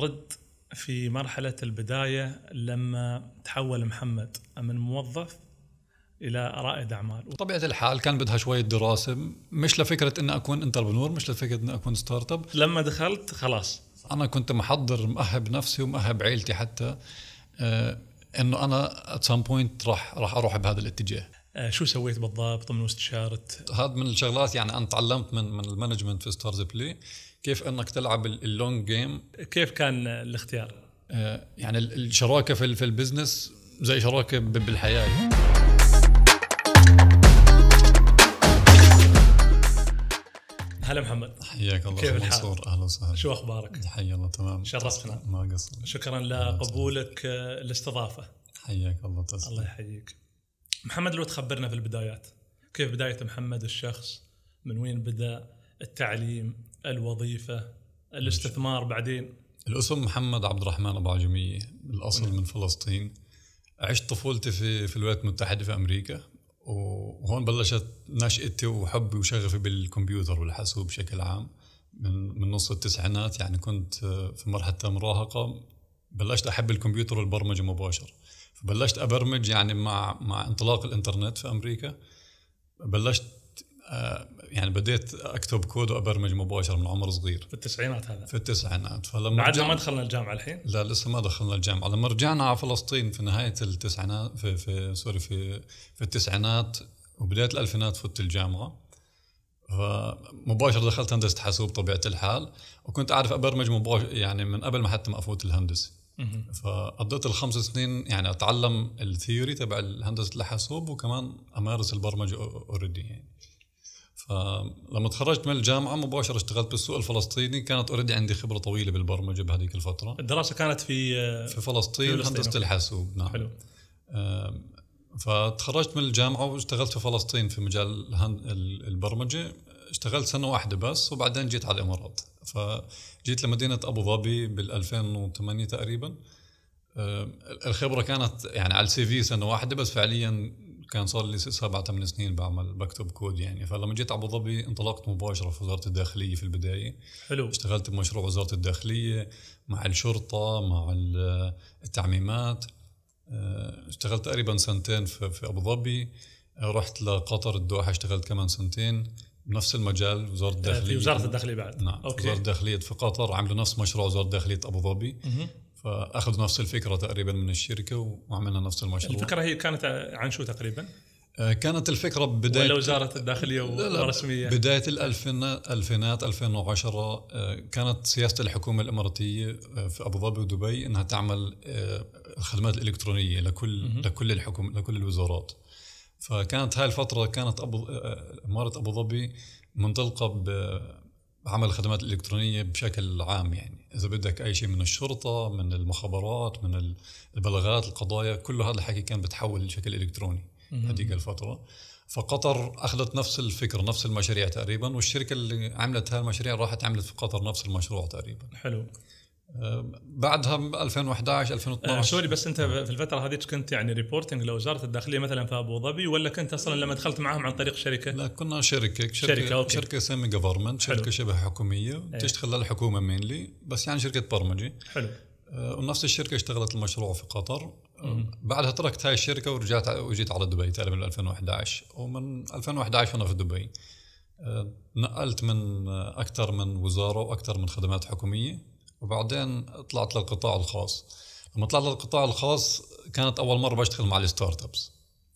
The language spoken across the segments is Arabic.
نرد في مرحلة البداية لما تحول محمد من موظف الى رائد اعمال وطبيعه الحال كان بدها شويه دراسه مش لفكره ان اكون انتربنور مش لفكره ان اكون ستارت اب لما دخلت خلاص انا كنت محضر مأهب نفسي ومأهب عيلتي حتى آه انه انا ات some بوينت راح راح اروح بهذا الاتجاه آه شو سويت بالضبط من استشاره هذا من الشغلات يعني انا تعلمت من من المانجمنت في ستارز بلاي كيف انك تلعب اللونج جيم كيف كان الاختيار؟ آه، يعني الشراكه في في البزنس زي شراكه بالحياه يعني. هلا محمد حياك الله كيف الحال؟ منصور اهلا وسهلا شو اخبارك؟ حيا الله تمام شرفتنا ما قصر شكرا لقبولك الاستضافه آه، حياك الله تسلم الله يحييك محمد لو تخبرنا في البدايات كيف بدايه محمد الشخص من وين بدا التعليم الوظيفه الاستثمار بعدين الاسم محمد عبد الرحمن ابو عجميه الاصل نعم. من فلسطين عشت طفولتي في في الولايات المتحده في امريكا وهون بلشت نشأتي وحبي وشغفي بالكمبيوتر والحاسوب بشكل عام من من نص التسعينات يعني كنت في مرحله المراهقه بلشت احب الكمبيوتر والبرمجه مباشر فبلشت ابرمج يعني مع مع انطلاق الانترنت في امريكا بلشت آه، يعني بديت اكتب كود وابرمج مباشره من عمر صغير في التسعينات هذا في التسعينات فلما بعد ما دخلنا الجامعه الحين لا لسه ما دخلنا الجامعه لما رجعنا على فلسطين في نهايه التسعينات في, في سوري في في التسعينات وبدايه الالفينات فت الجامعه فمباشره دخلت هندسه حاسوب طبيعه الحال وكنت اعرف ابرمج مباشر يعني من قبل ما حتى ما افوت الهندسه فقضيت الخمس سنين يعني اتعلم الثيوري تبع هندسه الحاسوب وكمان امارس البرمجه اوريدي يعني فلما تخرجت من الجامعه مباشره اشتغلت بالسوق الفلسطيني كانت اوريدي عندي خبره طويله بالبرمجه بهذيك الفتره الدراسه كانت في في فلسطين هندسه الحاسوب نعم حلو فتخرجت من الجامعه واشتغلت في فلسطين في مجال البرمجه اشتغلت سنه واحده بس وبعدين جيت على الامارات فجيت لمدينه ابو ظبي بال 2008 تقريبا الخبره كانت يعني على السي في سنه واحده بس فعليا كان صار لي سبع ثمان سنين بعمل بكتب كود يعني فلما جيت على ابو ظبي انطلقت مباشره في وزاره الداخليه في البدايه حلو اشتغلت بمشروع وزاره الداخليه مع الشرطه مع التعميمات آه، اشتغلت تقريبا سنتين في, ابو ظبي رحت لقطر الدوحه اشتغلت كمان سنتين بنفس المجال وزاره آه، الداخليه في وزاره الداخليه بعد نعم أوكي. وزاره الداخليه في قطر عملوا نفس مشروع وزاره الداخليه ابو ظبي فاخذوا نفس الفكره تقريبا من الشركه وعملنا نفس المشروع الفكره هي كانت عن شو تقريبا؟ آه، كانت الفكره بدايه ولا وزاره الداخليه والرسميه بدايه الالفينات 2010 آه، كانت سياسه الحكومه الاماراتيه آه، في ابو ظبي ودبي انها تعمل الخدمات الالكترونيه لكل م -م. لكل الحكومه لكل الوزارات فكانت هاي الفتره كانت أبو اماره ابو ظبي منطلقه بعمل الخدمات الالكترونيه بشكل عام يعني اذا بدك اي شيء من الشرطه من المخابرات من البلاغات القضايا كل هذا الحكي كان بتحول بشكل الكتروني هذيك الفتره فقطر اخذت نفس الفكر نفس المشاريع تقريبا والشركه اللي عملت هالمشاريع راحت عملت في قطر نفس المشروع تقريبا حلو بعدها 2011 2012 آه سوري بس انت في الفتره هذيك كنت يعني ريبورتنج لوزاره الداخليه مثلا في ابو ظبي ولا كنت اصلا لما دخلت معاهم عن طريق شركه؟ لا كنا شركه شركه شركه, أوكي. شركة سيمي جفرمنت شركه شبه حكوميه ايه. تشتغل للحكومه مينلي بس يعني شركه برمجه حلو آه ونفس الشركه اشتغلت المشروع في قطر آه، مم. بعدها تركت هاي الشركه ورجعت وجيت على دبي تقريبا 2011 ومن 2011 وانا في دبي آه، نقلت من آه، اكثر من وزاره واكثر من خدمات حكوميه وبعدين طلعت للقطاع الخاص لما طلعت للقطاع الخاص كانت اول مره بشتغل مع الستارت ابس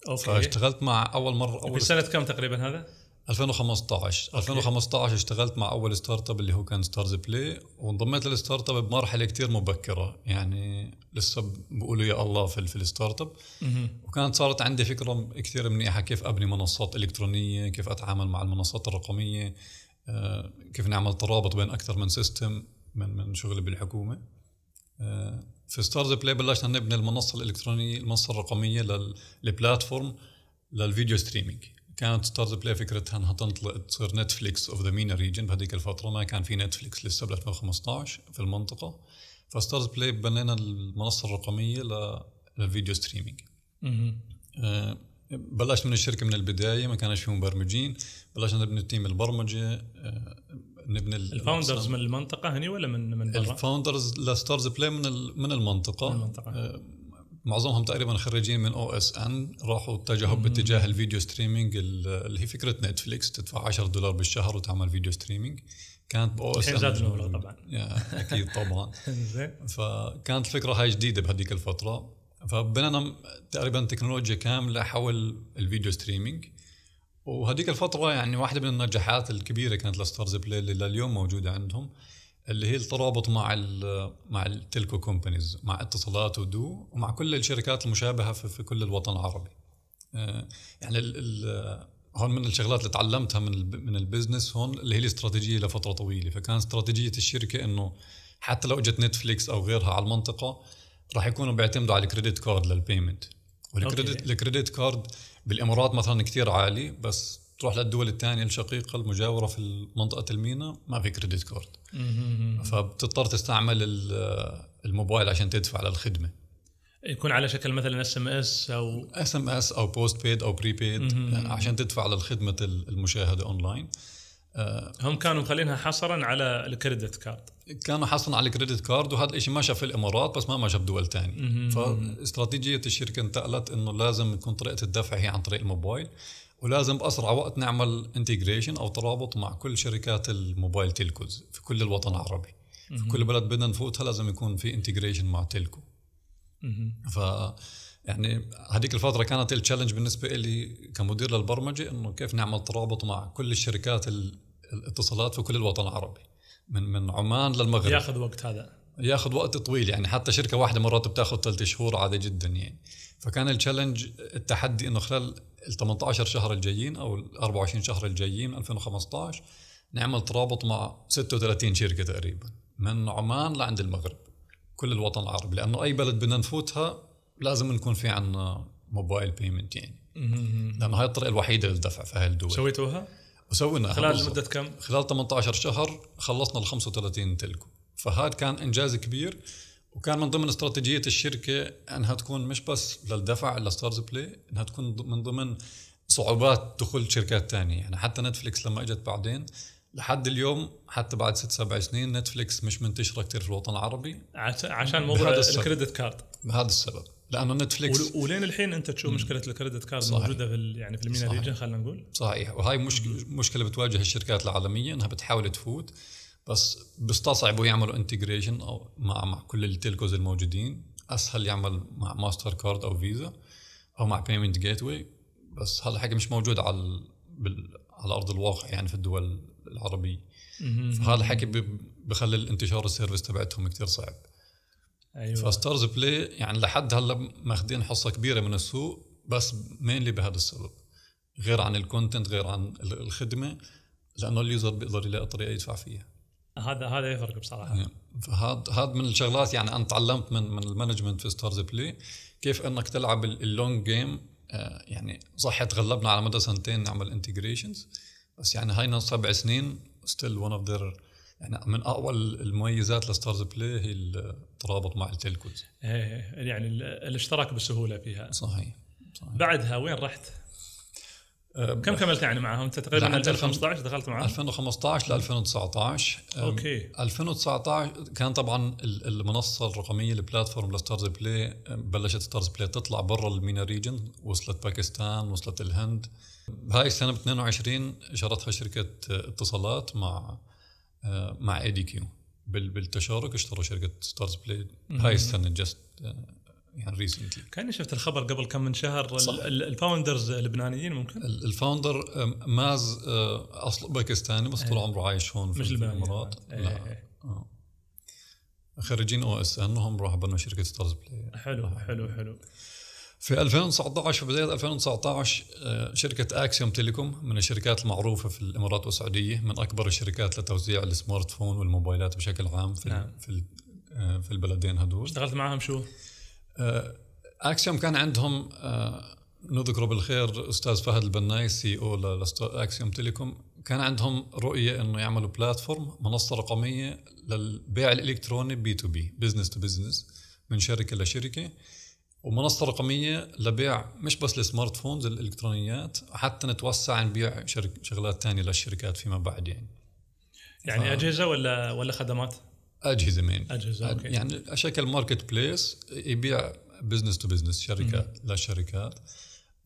اوكي فاشتغلت مع اول مره اول سنه كم تقريبا هذا 2015 أوكي. 2015 اشتغلت مع اول ستارت اب اللي هو كان ستارز بلاي وانضميت للستارت اب بمرحله كثير مبكره يعني لسه بقولوا يا الله في, في الستارت اب وكانت صارت عندي فكره كثير منيحه كيف ابني منصات الكترونيه كيف اتعامل مع المنصات الرقميه آه، كيف نعمل ترابط بين اكثر من سيستم من من شغلي بالحكومه آه، في ستارز بلاي بلشنا نبني المنصه الالكترونيه المنصه الرقميه للبلاتفورم للفيديو ستريمينج كانت ستارز بلاي فكرتها انها تنطلق تصير نتفليكس اوف ذا مينا ريجن بهذيك الفتره ما كان في نتفليكس لسه ب 2015 في المنطقه فستارز بلاي بنينا المنصه الرقميه للفيديو ستريمينج آه، بلشت من الشركه من البدايه ما كانش في مبرمجين بلشنا نبني تيم البرمجه آه، من الفاوندرز من المنطقه هني ولا من من برا؟ الفاوندرز لستارز بلاي من من المنطقه, من المنطقة. آه، معظمهم تقريبا خريجين من او اس ان راحوا اتجهوا باتجاه الفيديو ستريمينج اللي هي فكره نتفليكس تدفع 10 دولار بالشهر وتعمل فيديو ستريمينج كانت باو اس ان زاد طبعا اكيد طبعا زين فكانت الفكره هاي جديده بهذيك الفتره فبنينا تقريبا تكنولوجيا كامله حول الفيديو ستريمينج وهذيك الفترة يعني واحدة من النجاحات الكبيرة كانت لستارز بلاي اللي لليوم موجودة عندهم اللي هي الترابط مع ال مع التلكو كومبانيز مع اتصالات ودو ومع كل الشركات المشابهة في, في كل الوطن العربي. آه، يعني ال ال هون من الشغلات اللي تعلمتها من من البزنس هون اللي هي الاستراتيجية لفترة طويلة فكان استراتيجية الشركة انه حتى لو اجت نتفليكس او غيرها على المنطقة راح يكونوا بيعتمدوا على الكريدت كارد للبيمنت والكريدت الكريدت كارد بالامارات مثلا كثير عالي بس تروح للدول الثانيه الشقيقه المجاوره في منطقه المينا ما في كريدت كارد فبتضطر تستعمل الموبايل عشان تدفع للخدمه يكون على شكل مثلا اس ام اس او اس ام اس او بوست بيد او بري بيد عشان تدفع للخدمه المشاهده اونلاين هم كانوا مخلينها حصرا على الكريدت كارد كانوا حصرا على الكريدت كارد وهذا الشيء ما شاف الامارات بس ما ما شاف دول ثانيه فاستراتيجيه الشركه انتقلت انه لازم تكون طريقه الدفع هي عن طريق الموبايل ولازم باسرع وقت نعمل انتجريشن او ترابط مع كل شركات الموبايل تيلكوز في كل الوطن العربي في كل بلد بدنا نفوتها لازم يكون في انتجريشن مع تيلكو ف يعني هذيك الفتره كانت التشالنج بالنسبه لي كمدير للبرمجه انه كيف نعمل ترابط مع كل الشركات الاتصالات في كل الوطن العربي من من عمان للمغرب ياخذ وقت هذا ياخذ وقت طويل يعني حتى شركه واحده مرات بتاخذ ثلاث شهور عادي جدا يعني فكان التشالنج التحدي انه خلال ال 18 شهر الجايين او ال 24 شهر الجايين 2015 نعمل ترابط مع 36 شركه تقريبا من عمان لعند المغرب كل الوطن العربي لانه اي بلد بدنا نفوتها لازم نكون في عندنا موبايل بيمنت يعني لانه هاي الطريقه الوحيده للدفع في هالدول الدول سويتوها؟ وسوينا خلال مدة كم؟ خلال 18 شهر خلصنا ال 35 تلكو فهذا كان انجاز كبير وكان من ضمن استراتيجيه الشركه انها تكون مش بس للدفع لستارز بلاي انها تكون من ضمن صعوبات دخول شركات ثانيه يعني حتى نتفلكس لما اجت بعدين لحد اليوم حتى بعد ست سبع سنين نتفلكس مش منتشره كثير في الوطن العربي عشان موضوع الكريدت كارد بهذا السبب لانه نتفلكس ولين الحين انت تشوف مشكله الكريدت كارد صحيح. موجوده في يعني في المينا ريجن خلينا نقول صحيح وهاي مشكله مشكله بتواجه الشركات العالميه انها بتحاول تفوت بس بيستصعبوا يعملوا انتجريشن او مع مع كل التلكوز الموجودين اسهل يعمل مع ماستر كارد او فيزا او مع بيمنت جيت واي بس الحكي مش موجود على بال... على ارض الواقع يعني في الدول العربيه فهذا الحكي بخلي الانتشار السيرفيس تبعتهم كثير صعب ايوه فستارز بلاي يعني لحد هلا ماخذين حصه كبيره من السوق بس مينلي بهذا السبب غير عن الكونتنت غير عن الخدمه لانه اليوزر بيقدر يلاقي طريقه يدفع فيها هذا هذا يفرق بصراحه يعني فهذا هذا من الشغلات يعني انا تعلمت من من المانجمنت في ستارز بلاي كيف انك تلعب اللونج جيم آه، يعني صح تغلبنا على مدى سنتين نعمل انتجريشنز بس يعني هاي سبع سنين ستيل ون اوف ذير يعني من اقوى المميزات لستارز بلاي هي الترابط مع التلكوز إيه،, ايه يعني الاشتراك بسهوله فيها صحيح, صحيح. بعدها وين رحت؟ أه كم كملت يعني معهم؟ انت تقريبا 2015 دخلت معهم؟ 2015 ل 2019 اوكي 2019 كان طبعا المنصه الرقميه البلاتفورم لستارز بلاي بلشت ستارز بلاي تطلع برا المينا ريجن وصلت باكستان وصلت الهند هاي السنه ب 22 شرتها شركه اتصالات مع مع اي دي كيو بالتشارك اشتروا شركه ستارز بلاي هاي السنه جست يعني ريسنتلي كاني شفت الخبر قبل كم من شهر الفاوندرز لبنانيين ممكن الفاوندر ماز آه، اصل باكستاني بس طول إيه. عمره عايش هون في مش الامارات إيه، إيه، لا آه. خريجين او اس ان هم راحوا بنوا شركه ستارز بلاي حلو حلو حلو في 2019 بدايه 2019 آه، شركه اكسيوم تيليكوم من الشركات المعروفه في الامارات والسعوديه من اكبر الشركات لتوزيع السمارت فون والموبايلات بشكل عام في نعم. في آه، في البلدين هذول اشتغلت معهم شو؟ اكسيوم آه، كان عندهم نذكره بالخير استاذ فهد البناي سي او لاكسيوم تيليكوم كان عندهم رؤيه انه يعملوا بلاتفورم منصه رقميه للبيع الالكتروني بي تو بي بزنس تو بزنس من شركه لشركه ومنصه رقميه لبيع مش بس السمارت فونز الالكترونيات حتى نتوسع نبيع شغلات ثانيه للشركات فيما بعد يعني يعني ف... اجهزه ولا ولا خدمات؟ اجهزه مين اجهزه أوكي. يعني شكل ماركت بليس يبيع بزنس تو بزنس شركات م. للشركات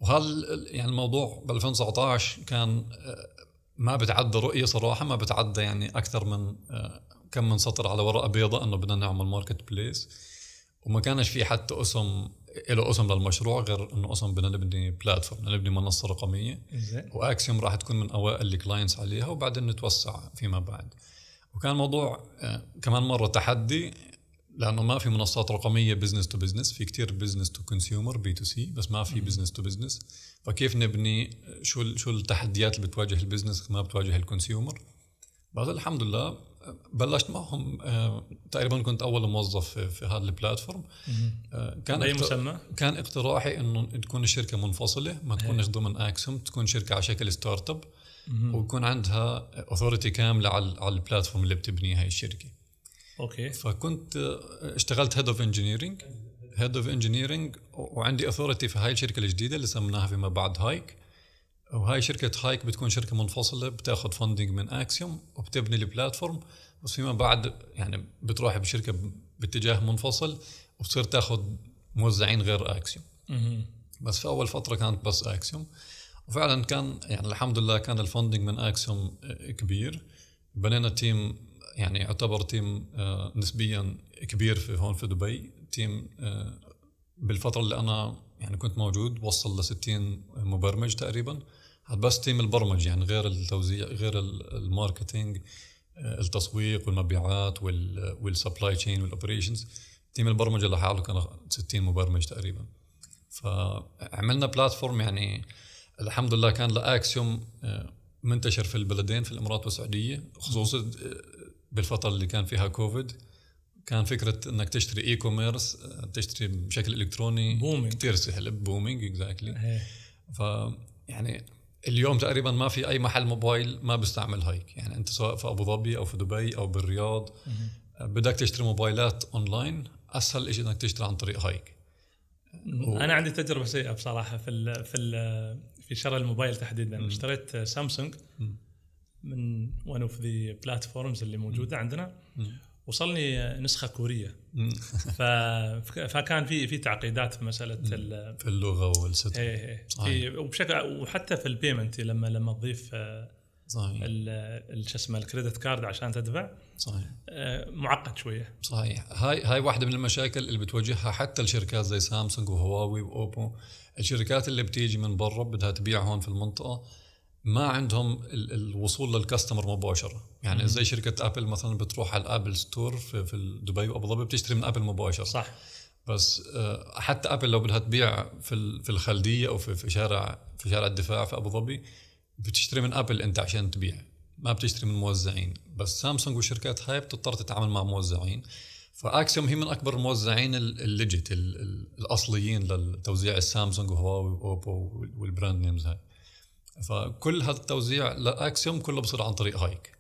وهل يعني الموضوع ب 2019 كان آه، ما بتعدى رؤيه صراحه ما بتعدى يعني اكثر من آه، كم من سطر على ورقه بيضاء انه بدنا نعمل ماركت بليس وما كانش في حتى اسم له قسم للمشروع غير انه قسم بدنا نبني بلاتفورم بدنا نبني منصه رقميه واكسيوم راح تكون من اوائل الكلاينتس عليها وبعدين نتوسع فيما بعد وكان موضوع آه، كمان مره تحدي لانه ما في منصات رقميه بزنس تو بزنس في كتير بزنس تو كونسيومر بي تو سي بس ما في بزنس تو بزنس فكيف نبني شو شو التحديات اللي بتواجه البزنس ما بتواجه الكونسيومر بعدين الحمد لله بلشت معهم آه، تقريبا كنت اول موظف في هذا البلاتفورم آه، كان اي مسمى؟ كان اقتراحي انه تكون الشركه منفصله ما تكونش ضمن اكسوم تكون شركه على شكل ستارت اب ويكون عندها اوثورتي كامله على على البلاتفورم اللي بتبنيها هي الشركه اوكي فكنت آه، اشتغلت هيد اوف انجينيرنج هيد اوف انجينيرنج وعندي اوثوريتي في هاي الشركه الجديده اللي سميناها فيما بعد هايك وهاي شركه هايك بتكون شركه منفصله بتاخذ فندنج من اكسيوم وبتبني البلاتفورم بس فيما بعد يعني بتروح بشركه باتجاه منفصل وبتصير تاخذ موزعين غير اكسيوم بس في اول فتره كانت بس اكسيوم وفعلا كان يعني الحمد لله كان الفندنج من اكسيوم آه، كبير بنينا تيم يعني يعتبر تيم آه، نسبيا كبير في هون في دبي تيم آه، بالفتره اللي انا يعني كنت موجود وصل ل 60 مبرمج تقريبا بس تيم البرمجه يعني غير التوزيع غير الماركتينج آه، التسويق والمبيعات والسبلاي تشين والاوبريشنز تيم البرمجه لحاله كان 60 مبرمج تقريبا فعملنا بلاتفورم يعني الحمد لله كان لاكسيوم آه، منتشر في البلدين في الامارات والسعوديه خصوصا آه، بالفتره اللي كان فيها كوفيد كان فكره انك تشتري اي كوميرس تشتري بشكل الكتروني بومينج كثير سهل بومينج اكزاكتلي ف يعني اليوم تقريبا ما في اي محل موبايل ما بيستعمل هيك يعني انت سواء في ابو ظبي او في دبي او بالرياض بدك تشتري موبايلات اونلاين اسهل شيء انك تشتري عن طريق هايك و... انا عندي تجربه سيئه بصراحه في الـ في الـ في شراء الموبايل تحديدا م. اشتريت سامسونج م. من ون اوف ذا بلاتفورمز اللي موجوده م. عندنا م. وصلني نسخه كوريه فكان في في تعقيدات في مساله في اللغه والستر ايه ايه وبشكل وحتى في البيمنت لما لما تضيف آه، صحيح شو اسمه الكريدت كارد عشان تدفع صحيح آه، معقد شويه صحيح هاي هاي واحده من المشاكل اللي بتواجهها حتى الشركات زي سامسونج وهواوي واوبو الشركات اللي بتيجي من برا بدها تبيع هون في المنطقه ما عندهم الوصول للكاستمر مباشره يعني زي شركه ابل مثلا بتروح على الابل ستور في دبي وابو ظبي بتشتري من ابل مباشره صح بس آه، حتى ابل لو بدها تبيع في في الخلديه او في شارع في شارع الدفاع في ابو ظبي بتشتري من ابل انت عشان تبيع ما بتشتري من موزعين بس سامسونج والشركات هاي بتضطر تتعامل مع موزعين فاكسيوم هي من اكبر الموزعين الليجيت الاصليين لتوزيع السامسونج وهواوي واوبو والبراند نيمز هاي فكل هذا التوزيع لاكسيوم كله بصير عن طريق هايك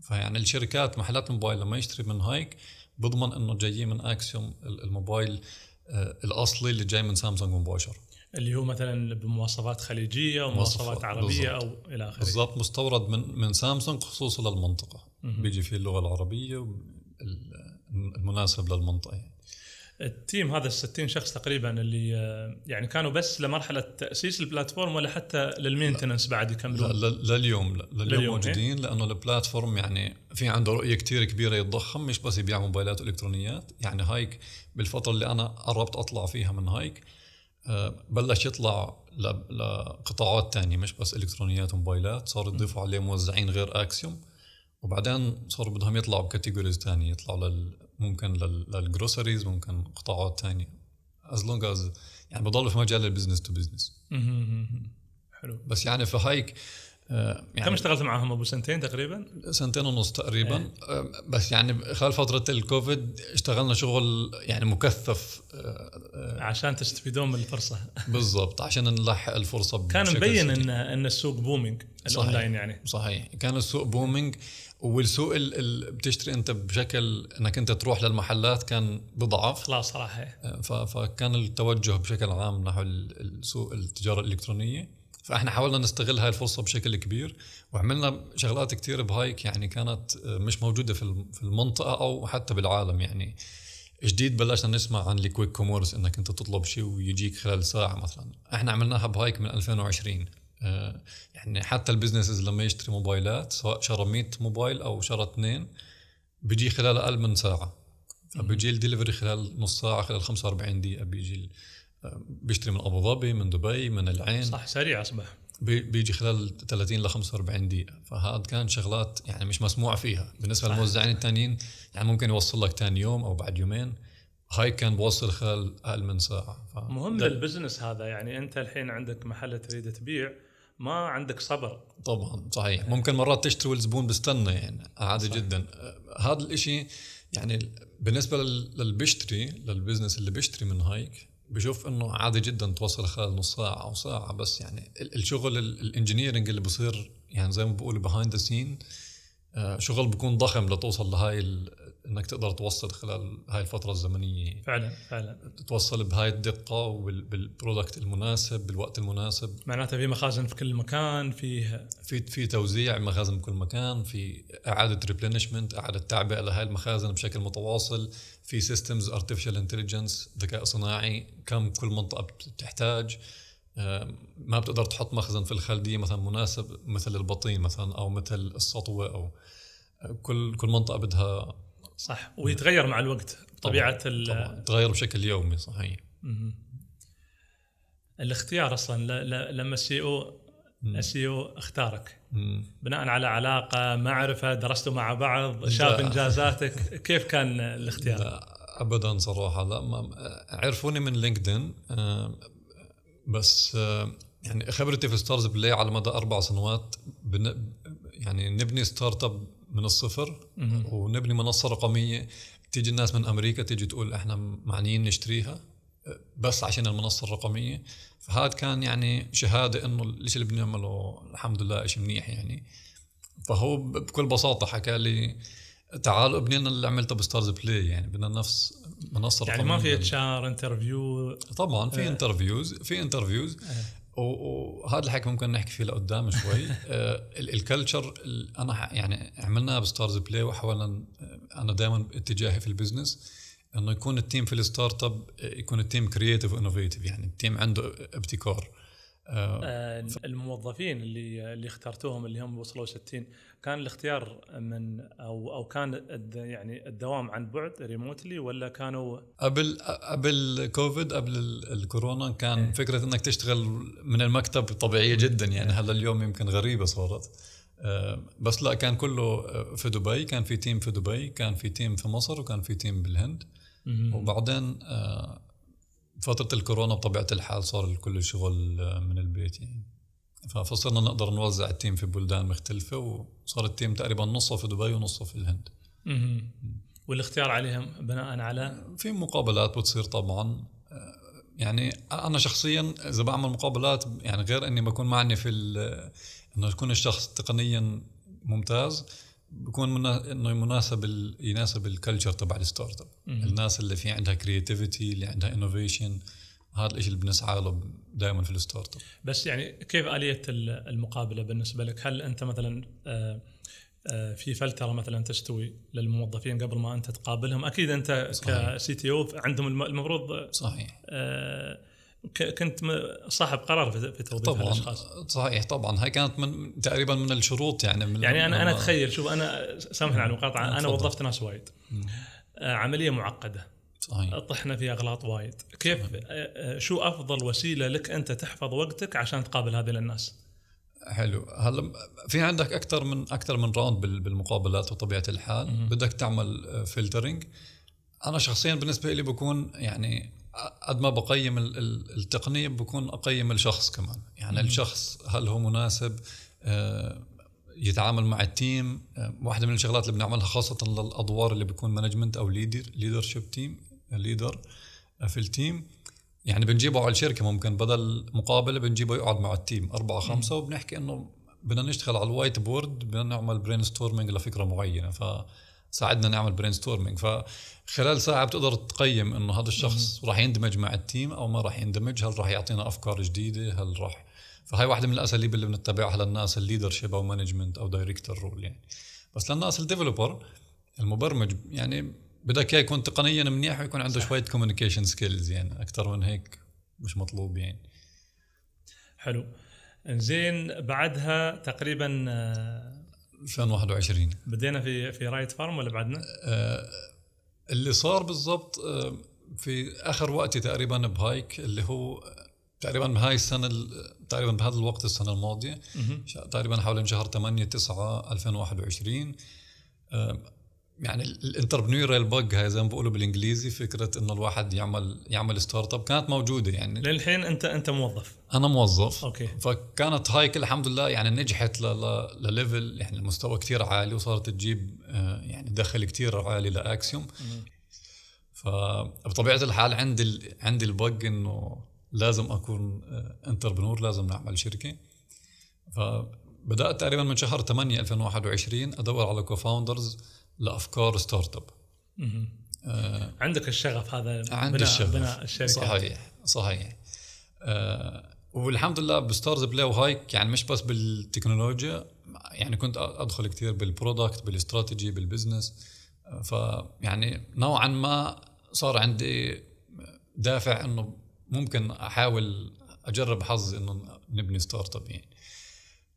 فيعني الشركات محلات الموبايل لما يشتري من هايك بضمن انه جايين من اكسيوم الموبايل آه، الاصلي اللي جاي من سامسونج مباشر اللي هو مثلا بمواصفات خليجيه ومواصفات عربيه بالزبط. او الى اخره بالضبط مستورد من من سامسونج خصوصا للمنطقه -م. بيجي فيه اللغه العربيه المناسب للمنطقه يعني. التيم هذا ال 60 شخص تقريبا اللي آه، يعني كانوا بس لمرحله تاسيس البلاتفورم ولا حتى للمينتننس بعد يكملون؟ لا, لليوم لا لليوم إيه؟ موجودين لانه البلاتفورم يعني في عنده رؤيه كثير كبيره يتضخم مش بس يبيع موبايلات والكترونيات يعني هايك بالفتره اللي انا قربت اطلع فيها من هايك آه، بلش يطلع لقطاعات ثانيه مش بس الكترونيات وموبايلات صاروا يضيفوا عليه موزعين غير اكسيوم وبعدين صاروا بدهم يطلعوا بكاتيجوريز ثانيه يطلعوا لل ممكن للجروسريز ممكن قطاعات ثانيه از لونج از يعني بضل في مجال البزنس تو بزنس حلو بس يعني في هايك آه، يعني كم اشتغلت معهم ابو سنتين تقريبا؟ سنتين ونص تقريبا ايه. آه، بس يعني خلال فتره الكوفيد اشتغلنا شغل يعني مكثف آه، عشان تستفيدون من الفرصه بالضبط عشان نلحق الفرصه كان مبين ان ان السوق بومينج الاونلاين يعني صحيح كان السوق بومينج والسوق اللي بتشتري انت بشكل انك انت تروح للمحلات كان بضعف لا صراحه آه، فكان التوجه بشكل عام نحو السوق التجاره الالكترونيه فاحنا حاولنا نستغل هاي الفرصه بشكل كبير وعملنا شغلات كثير بهايك يعني كانت آه، مش موجوده في المنطقه او حتى بالعالم يعني جديد بلشنا نسمع عن الكويك كوميرس انك انت تطلب شيء ويجيك خلال ساعه مثلا احنا عملناها بهايك من 2020 آه، يعني حتى البزنسز لما يشتري موبايلات سواء شرى 100 موبايل او شرى اثنين بيجي خلال اقل من ساعه فبيجي الدليفري خلال نص ساعه خلال 45 دقيقه بيجي آه، بيشتري من ابو ظبي من دبي من العين صح سريع اصبح بيجي خلال 30 ل 45 دقيقه فهذا كان شغلات يعني مش مسموع فيها بالنسبه للموزعين الثانيين يعني ممكن يوصل لك ثاني يوم او بعد يومين هاي كان بوصل خلال اقل من ساعه ف... مهم للبزنس هذا يعني انت الحين عندك محل تريد تبيع ما عندك صبر طبعا صحيح ممكن مرات تشتري والزبون بيستنى يعني عادي جدا هذا الاشي يعني بالنسبه للي بيشتري للبزنس اللي بيشتري من هايك بشوف انه عادي جدا توصل خلال نص ساعه او ساعه بس يعني الشغل الانجنييرنج اللي بصير يعني زي ما بقول بهايند ذا سين شغل بكون ضخم لتوصل لهاي انك تقدر توصل خلال هاي الفتره الزمنيه فعلا فعلا توصل بهاي الدقه وبالبرودكت المناسب بالوقت المناسب معناتها في مخازن في كل مكان في في في توزيع مخازن بكل مكان في اعاده ريبلينشمنت اعاده تعبئه لهي المخازن بشكل متواصل في سيستمز ارتفيشال انتليجنس ذكاء صناعي كم كل منطقه بتحتاج ما بتقدر تحط مخزن في الخلديه مثلا مناسب مثل البطين مثلا او مثل السطوه او كل كل منطقه بدها صح ويتغير مع الوقت طبيعه طبعا. تغير بشكل يومي صحيح الاختيار اصلا ل- ل- لما السي او السي او اختارك بناء على علاقه معرفه درستوا مع بعض شاف انجازاتك كيف كان الاختيار؟ لا ابدا صراحه لا ما عرفوني من لينكدين آه، بس آه، يعني خبرتي في ستارز بلاي على مدى اربع سنوات يعني نبني ستارت اب من الصفر ونبني منصه رقميه تيجي الناس من امريكا تيجي تقول احنا معنيين نشتريها بس عشان المنصه الرقميه فهذا كان يعني شهاده انه الشيء اللي بنعمله الحمد لله شيء منيح يعني فهو بكل بساطه حكى لي تعال ابني لنا اللي عملته بستارز بلاي يعني بدنا نفس منصه يعني ما في اتش ار انترفيو طبعا في آه. انترفيوز في انترفيوز آه. وهذا الحكي ممكن نحكي فيه لقدام شوي آه، الكلتشر انا يعني عملناها بستارز بلاي وحاولنا آه، انا دائما اتجاهي في البزنس انه يكون التيم في الستارت اب آه، يكون التيم كرييتيف انوفيتيف يعني التيم عنده ابتكار الموظفين اللي اللي اخترتوهم اللي هم وصلوا 60 كان الاختيار من او او كان يعني الدوام عن بعد ريموتلي ولا كانوا قبل قبل كوفيد قبل الكورونا كان ايه. فكره انك تشتغل من المكتب طبيعيه جدا يعني هلا إيه. اليوم يمكن غريبه صارت آه، بس لا كان كله آه، في دبي كان في تيم في دبي كان في تيم في مصر وكان في تيم بالهند وبعدين آه، فترة الكورونا بطبيعة الحال صار كل الشغل من البيت يعني فصرنا نقدر نوزع التيم في بلدان مختلفه وصار التيم تقريبا نصه في دبي ونصه في الهند والاختيار عليهم بناء على في مقابلات بتصير طبعا يعني انا شخصيا اذا بعمل مقابلات يعني غير اني بكون معني في انه يكون الشخص تقنيا ممتاز بكون منا... انه مناسب يناسب الكلتشر تبع الستارت اب الناس اللي في عندها كرياتيفيتي اللي عندها انوفيشن هذا الشيء اللي بنسعى له دائما في الستارت اب بس يعني كيف اليه المقابله بالنسبه لك؟ هل انت مثلا آه، آه، في فلتره مثلا تستوي للموظفين قبل ما انت تقابلهم اكيد انت كسي تي او عندهم المفروض صحيح آه، كنت صاحب قرار في توظيف طبعا الاشخاص صحيح طبعا هاي كانت من تقريبا من الشروط يعني من يعني انا انا اتخيل شوف انا سامحني على المقاطعه انا وظفت ناس وايد عمليه معقده صحيح. طحنا في اغلاط وايد كيف صحيح. آه، آه، شو افضل وسيله لك انت تحفظ وقتك عشان تقابل هذه الناس حلو هلا في عندك اكثر من اكثر من راوند بالمقابلات وطبيعه الحال م بدك تعمل فلترنج آه، انا شخصيا بالنسبه لي بكون يعني قد ما بقيم التقنيه بكون اقيم الشخص كمان يعني م الشخص هل هو مناسب يتعامل مع التيم واحده من الشغلات اللي بنعملها خاصه للادوار اللي بيكون مانجمنت او ليدر ليدرشيب تيم الليدر في التيم يعني بنجيبه على الشركه ممكن بدل مقابله بنجيبه يقعد مع التيم اربعه خمسه وبنحكي انه بدنا نشتغل على الوايت بورد بدنا نعمل برين ستورمينج لفكره معينه فساعدنا نعمل برين ستورمينج فخلال ساعه بتقدر تقيم انه هذا الشخص راح يندمج مع التيم او ما راح يندمج هل راح يعطينا افكار جديده هل راح فهي واحده من الاساليب اللي بنتبعها للناس الليدرشيب او مانجمنت او دايركتور رول يعني بس للناس الديفلوبر المبرمج يعني بدك اياه يكون تقنيا منيح ويكون عنده صح. شويه كوميونيكيشن سكيلز يعني اكثر من هيك مش مطلوب يعني حلو زين بعدها تقريبا 2021 آه، بدينا في في رايت فارم ولا بعدنا؟ آه اللي صار بالضبط آه في اخر وقتي تقريبا بهايك اللي هو تقريبا بهاي السنه تقريبا بهذا الوقت السنه الماضيه تقريبا حوالي شهر 8 9 2021 يعني الانتربرنيورال بج هاي زي ما بيقولوا بالانجليزي فكره انه الواحد يعمل يعمل ستارت اب كانت موجوده يعني للحين انت انت موظف انا موظف اوكي فكانت هاي كل الحمد لله يعني نجحت لليفل يعني لمستوى كثير عالي وصارت تجيب آه، يعني دخل كثير عالي لاكسيوم فبطبيعه الحال عندي الـ عندي البج انه لازم اكون انتربرنور آه، لازم نعمل شركه فبدات تقريبا من شهر 8 2021 ادور على كوفاوندرز لافكار ستارت اب آه عندك الشغف هذا عندي بناء الشغف بناء الشركه صحيح صحيح آه والحمد لله بستارز بلاي وهايك يعني مش بس بالتكنولوجيا يعني كنت ادخل كثير بالبرودكت بالاستراتيجي بالبزنس فيعني نوعا ما صار عندي دافع انه ممكن احاول اجرب حظي انه نبني ستارت اب يعني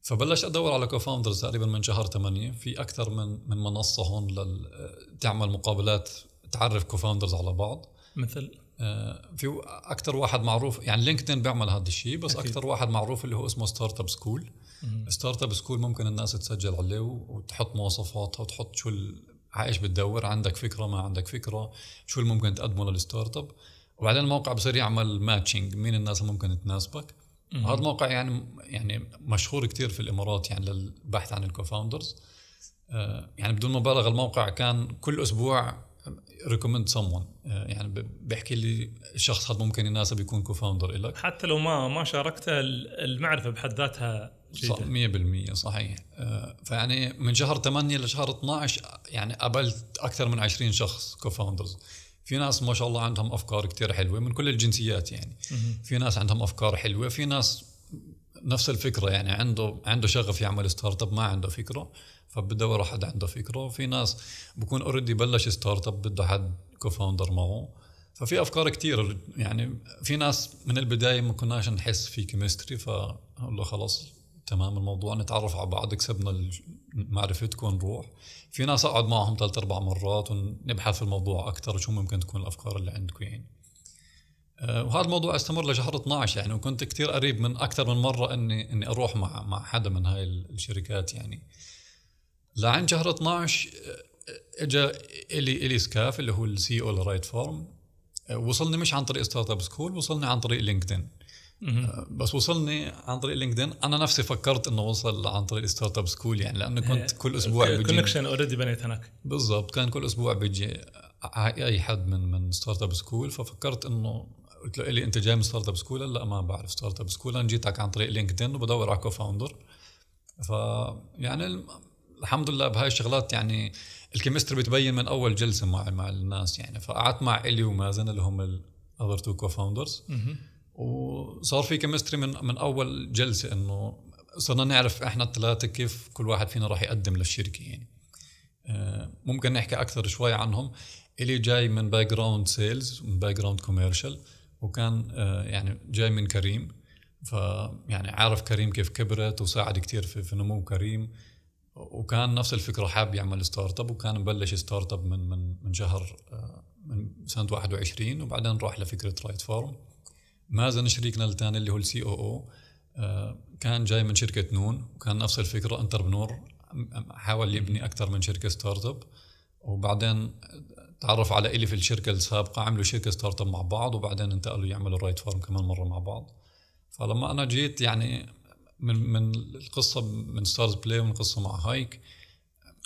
فبلشت ادور على كوفاوندرز تقريبا من شهر 8 في اكثر من من منصه هون تعمل مقابلات تعرف كوفاوندرز على بعض مثل آه، في اكثر واحد معروف يعني لينكدين بيعمل هذا الشيء بس اكثر واحد معروف اللي هو اسمه ستارت اب سكول ستارت اب سكول ممكن الناس تسجل عليه وتحط مواصفاتها وتحط شو عايش بتدور عندك فكره ما عندك فكره شو اللي ممكن تقدمه للستارت اب وبعدين الموقع بصير يعمل ماتشنج مين الناس اللي ممكن تناسبك هذا الموقع يعني يعني مشهور كثير في الامارات يعني للبحث عن الكوفاوندرز آه، يعني بدون مبالغه الموقع كان كل اسبوع ريكومند سمون آه، يعني بيحكي لي الشخص هذا ممكن يناسب يكون كوفاوندر لك حتى لو ما ما شاركت المعرفه بحد ذاتها جيده 100% صحيح آه، فيعني من شهر 8 لشهر 12 يعني قابلت اكثر من 20 شخص كوفاوندرز في ناس ما شاء الله عندهم افكار كثير حلوه من كل الجنسيات يعني في ناس عندهم افكار حلوه في ناس نفس الفكره يعني عنده عنده شغف يعمل ستارت اب ما عنده فكره فبدور حد عنده فكره في ناس بكون اوريدي بلش ستارت اب بده حد كوفاوندر معه ففي افكار كثير يعني في ناس من البدايه ما كناش نحس في كيمستري فالله خلاص تمام الموضوع نتعرف على بعض كسبنا معرفتكم نروح في ناس اقعد معهم ثلاث اربع مرات ونبحث في الموضوع اكثر شو ممكن تكون الافكار اللي عندكم يعني آه، وهذا الموضوع استمر لشهر 12 يعني وكنت كثير قريب من اكثر من مره اني اني اروح مع مع حدا من هاي الشركات يعني لعند شهر 12 آه، اجى الي الي سكاف اللي هو السي او لرايت فورم وصلني مش عن طريق ستارت اب سكول وصلني عن طريق لينكدين آه، بس وصلني عن طريق لينكدين انا نفسي فكرت انه وصل عن طريق ستارت اب سكول يعني لانه إيه. كنت كل اسبوع إيه، بيجي كونكشن اوريدي بنيت هناك بالضبط كان كل اسبوع بيجي اي حد من من ستارت اب سكول ففكرت انه قلت له إيه لي انت جاي من ستارت اب سكول لا ما بعرف ستارت اب سكول انا جيتك عن طريق لينكدين وبدور على كوفاوندر ف يعني الحمد لله بهاي الشغلات يعني الكيمستري بتبين من اول جلسه مع مع الناس يعني فقعدت مع الي ومازن اللي هم الاذر تو كوفاوندرز وصار في كمستري من من اول جلسه انه صرنا نعرف احنا الثلاثه كيف كل واحد فينا راح يقدم للشركه يعني آه، ممكن نحكي اكثر شوي عنهم الي جاي من باك جراوند سيلز من باك جراوند كوميرشال وكان آه، يعني جاي من كريم ف يعني عارف كريم كيف كبرت وساعد كثير في, في نمو كريم وكان نفس الفكره حاب يعمل ستارت اب وكان مبلش ستارت اب من من من شهر آه، من سنه 21 وبعدين راح لفكره رايت فورم مازن شريكنا الثاني اللي هو السي او آه، او كان جاي من شركه نون وكان نفس الفكره انتربنور حاول يبني اكثر من شركه ستارت اب وبعدين تعرف على الي في الشركه السابقه عملوا شركه ستارت اب مع بعض وبعدين انتقلوا يعملوا رايت فارم كمان مره مع بعض فلما انا جيت يعني من من القصه من ستارز بلاي ومن القصه مع هايك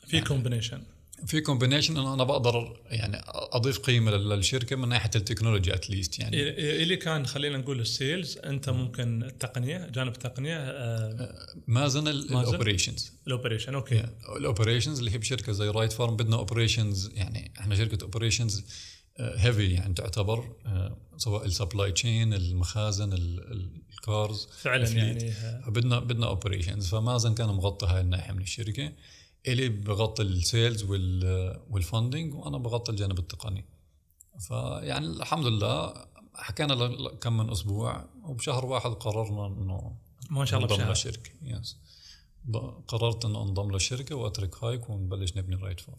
في كومبينيشن في كومبينيشن انه انا بقدر يعني اضيف قيمه للشركه من ناحيه التكنولوجيا اتليست يعني اللي كان خلينا نقول السيلز انت ممكن التقنيه جانب التقنيه مازن الاوبريشنز الاوبريشن اوكي الاوبريشنز اللي هي بشركه زي رايت فارم بدنا اوبريشنز يعني احنا شركه اوبريشنز آه، هيفي يعني تعتبر آه، سواء السبلاي تشين المخازن الكارز فعلا يعني آه. بدنا بدنا اوبريشنز فمازن كان مغطي هاي الناحيه من الشركه الي بغطي السيلز والفندنج وانا بغطي الجانب التقني فيعني الحمد لله حكينا كم من اسبوع وبشهر واحد قررنا انه ما شاء الله انضم لشركة يس قررت انه انضم للشركه واترك هايك ونبلش نبني رايت فورم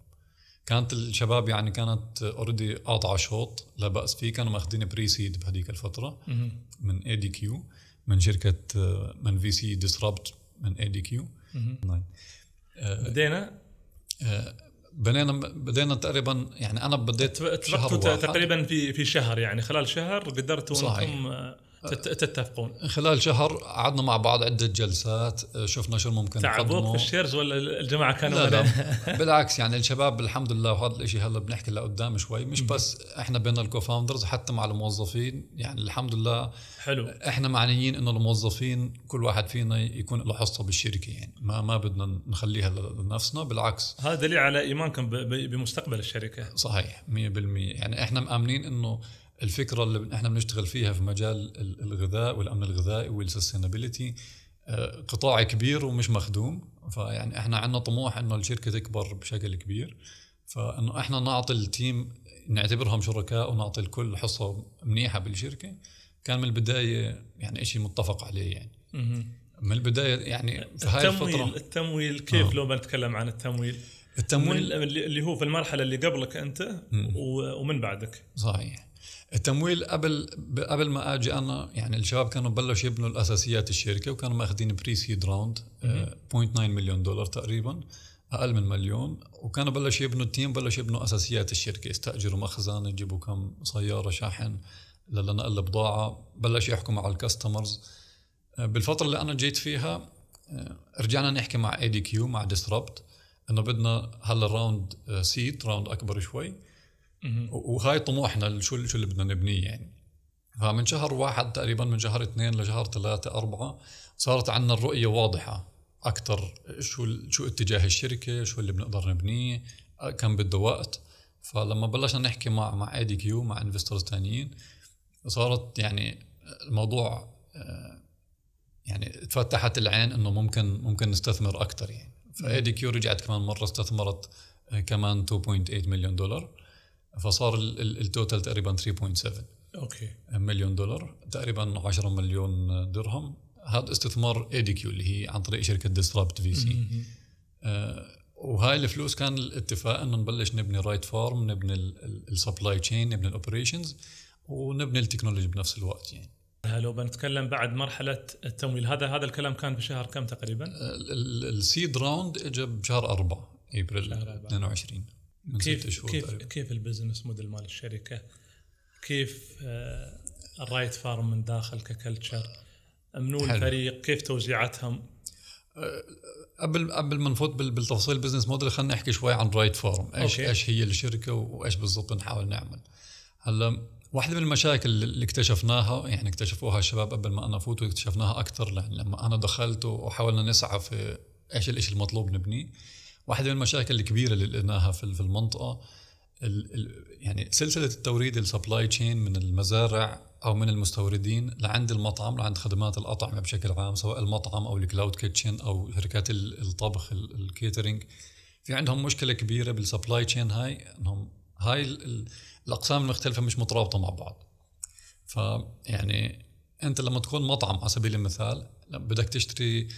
كانت الشباب يعني كانت اوريدي قاطعه شوط لا باس فيه كانوا ماخذين بري سيد بهذيك الفتره من اي دي كيو من شركه من في سي ديسربت من اي دي كيو آه، بدينا آه، بدينا بدينا تقريبا يعني انا بديت شهر واحد. تقريبا في في شهر يعني خلال شهر قدرتوا انكم آه، تتفقون خلال شهر قعدنا مع بعض عده جلسات آه، شفنا شو ممكن تعبوك في الشيرز ولا الجماعه كانوا لا لا بالعكس يعني الشباب الحمد لله وهذا الشيء هلا بنحكي لقدام شوي مش بس احنا بين الكوفاوندرز حتى مع الموظفين يعني الحمد لله حلو احنا معنيين انه الموظفين كل واحد فينا يكون له حصه بالشركه يعني ما ما بدنا نخليها لنفسنا بالعكس هذا دليل على ايمانكم بمستقبل الشركه صحيح 100% يعني احنا مامنين انه الفكره اللي احنا بنشتغل فيها في مجال الغذاء والامن الغذائي والسستينابيلتي آه، قطاع كبير ومش مخدوم فيعني احنا عندنا طموح انه الشركه تكبر بشكل كبير فانه احنا نعطي التيم نعتبرهم شركاء ونعطي الكل حصه منيحه بالشركه كان من البدايه يعني شيء متفق عليه يعني من البدايه يعني في هاي التمويل الفتره التمويل كيف آه. لو بنتكلم عن التمويل التمويل اللي هو في المرحله اللي قبلك انت مم. ومن بعدك صحيح التمويل قبل قبل ما اجي انا يعني الشباب كانوا بلشوا يبنوا الاساسيات الشركه وكانوا ماخذين بري سيد راوند 0.9 مليون دولار تقريبا اقل من مليون وكانوا بلشوا يبنوا التيم بلشوا يبنوا اساسيات الشركه يستاجروا مخزن يجيبوا كم سياره شاحن لنقل بضاعه بلش يحكوا مع الكاستمرز آه، بالفتره اللي انا جيت فيها آه، رجعنا نحكي مع اي دي كيو مع ديسربت انه بدنا هلا راوند سيد راوند اكبر شوي وهاي طموحنا شو شو اللي بدنا نبنيه يعني فمن شهر واحد تقريبا من شهر اثنين لشهر ثلاثة أربعة صارت عندنا الرؤية واضحة أكثر شو شو اتجاه الشركة شو اللي بنقدر نبنيه آه، كم بده وقت فلما بلشنا نحكي مع مع اي دي كيو مع انفسترز ثانيين صارت يعني الموضوع آه، يعني تفتحت العين انه ممكن ممكن نستثمر اكثر يعني فاي دي كيو رجعت كمان مره استثمرت آه، كمان 2.8 مليون دولار فصار التوتال تقريبا 3.7 اوكي مليون دولار تقريبا 10 مليون درهم هذا استثمار اي دي كيو اللي هي عن طريق شركه ديسرابت في سي وهاي الفلوس كان الاتفاق انه نبلش نبني رايت فارم نبني السبلاي تشين نبني الاوبريشنز ونبني التكنولوجي بنفس الوقت يعني لو بنتكلم بعد مرحله التمويل هذا هذا الكلام كان بشهر كم تقريبا؟ السيد راوند اجى بشهر 4 ابريل 22 كيف شهور كيف كيف البزنس موديل مال الشركه كيف آه، الرايت فارم من داخل ككلتشر منو الفريق كيف توزيعاتهم آه، قبل قبل ما نفوت بالتفصيل البزنس موديل خلينا نحكي شوي عن رايت فارم ايش ايش هي الشركه وايش بالضبط نحاول نعمل هلا واحدة من المشاكل اللي اكتشفناها يعني اكتشفوها الشباب قبل ما انا افوت واكتشفناها اكثر لما انا دخلت وحاولنا نسعى في ايش الشيء المطلوب نبنيه واحدة من المشاكل الكبيرة اللي لقيناها في المنطقة يعني سلسلة التوريد السبلاي تشين من المزارع أو من المستوردين لعند المطعم لعند خدمات الأطعمة بشكل عام سواء المطعم أو الكلاود كيتشن أو شركات الطبخ الكيترينج في عندهم مشكلة كبيرة بالسبلاي تشين هاي أنهم هاي الأقسام المختلفة مش مترابطة مع بعض فيعني أنت لما تكون مطعم على سبيل المثال بدك تشتري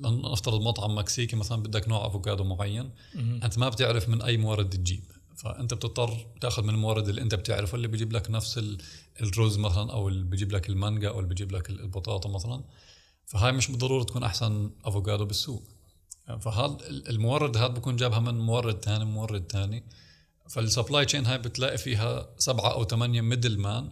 لنفترض مطعم مكسيكي مثلا بدك نوع افوكادو معين مم. انت ما بتعرف من اي مورد تجيب فانت بتضطر تاخذ من المورد اللي انت بتعرفه اللي بيجيب لك نفس الرز مثلا او اللي بيجيب لك المانجا او اللي بيجيب لك البطاطا مثلا فهاي مش بالضروره تكون احسن افوكادو بالسوق فهذا المورد هذا بكون جابها من مورد ثاني مورد ثاني فالسبلاي تشين هاي بتلاقي فيها سبعه او ثمانيه ميدل مان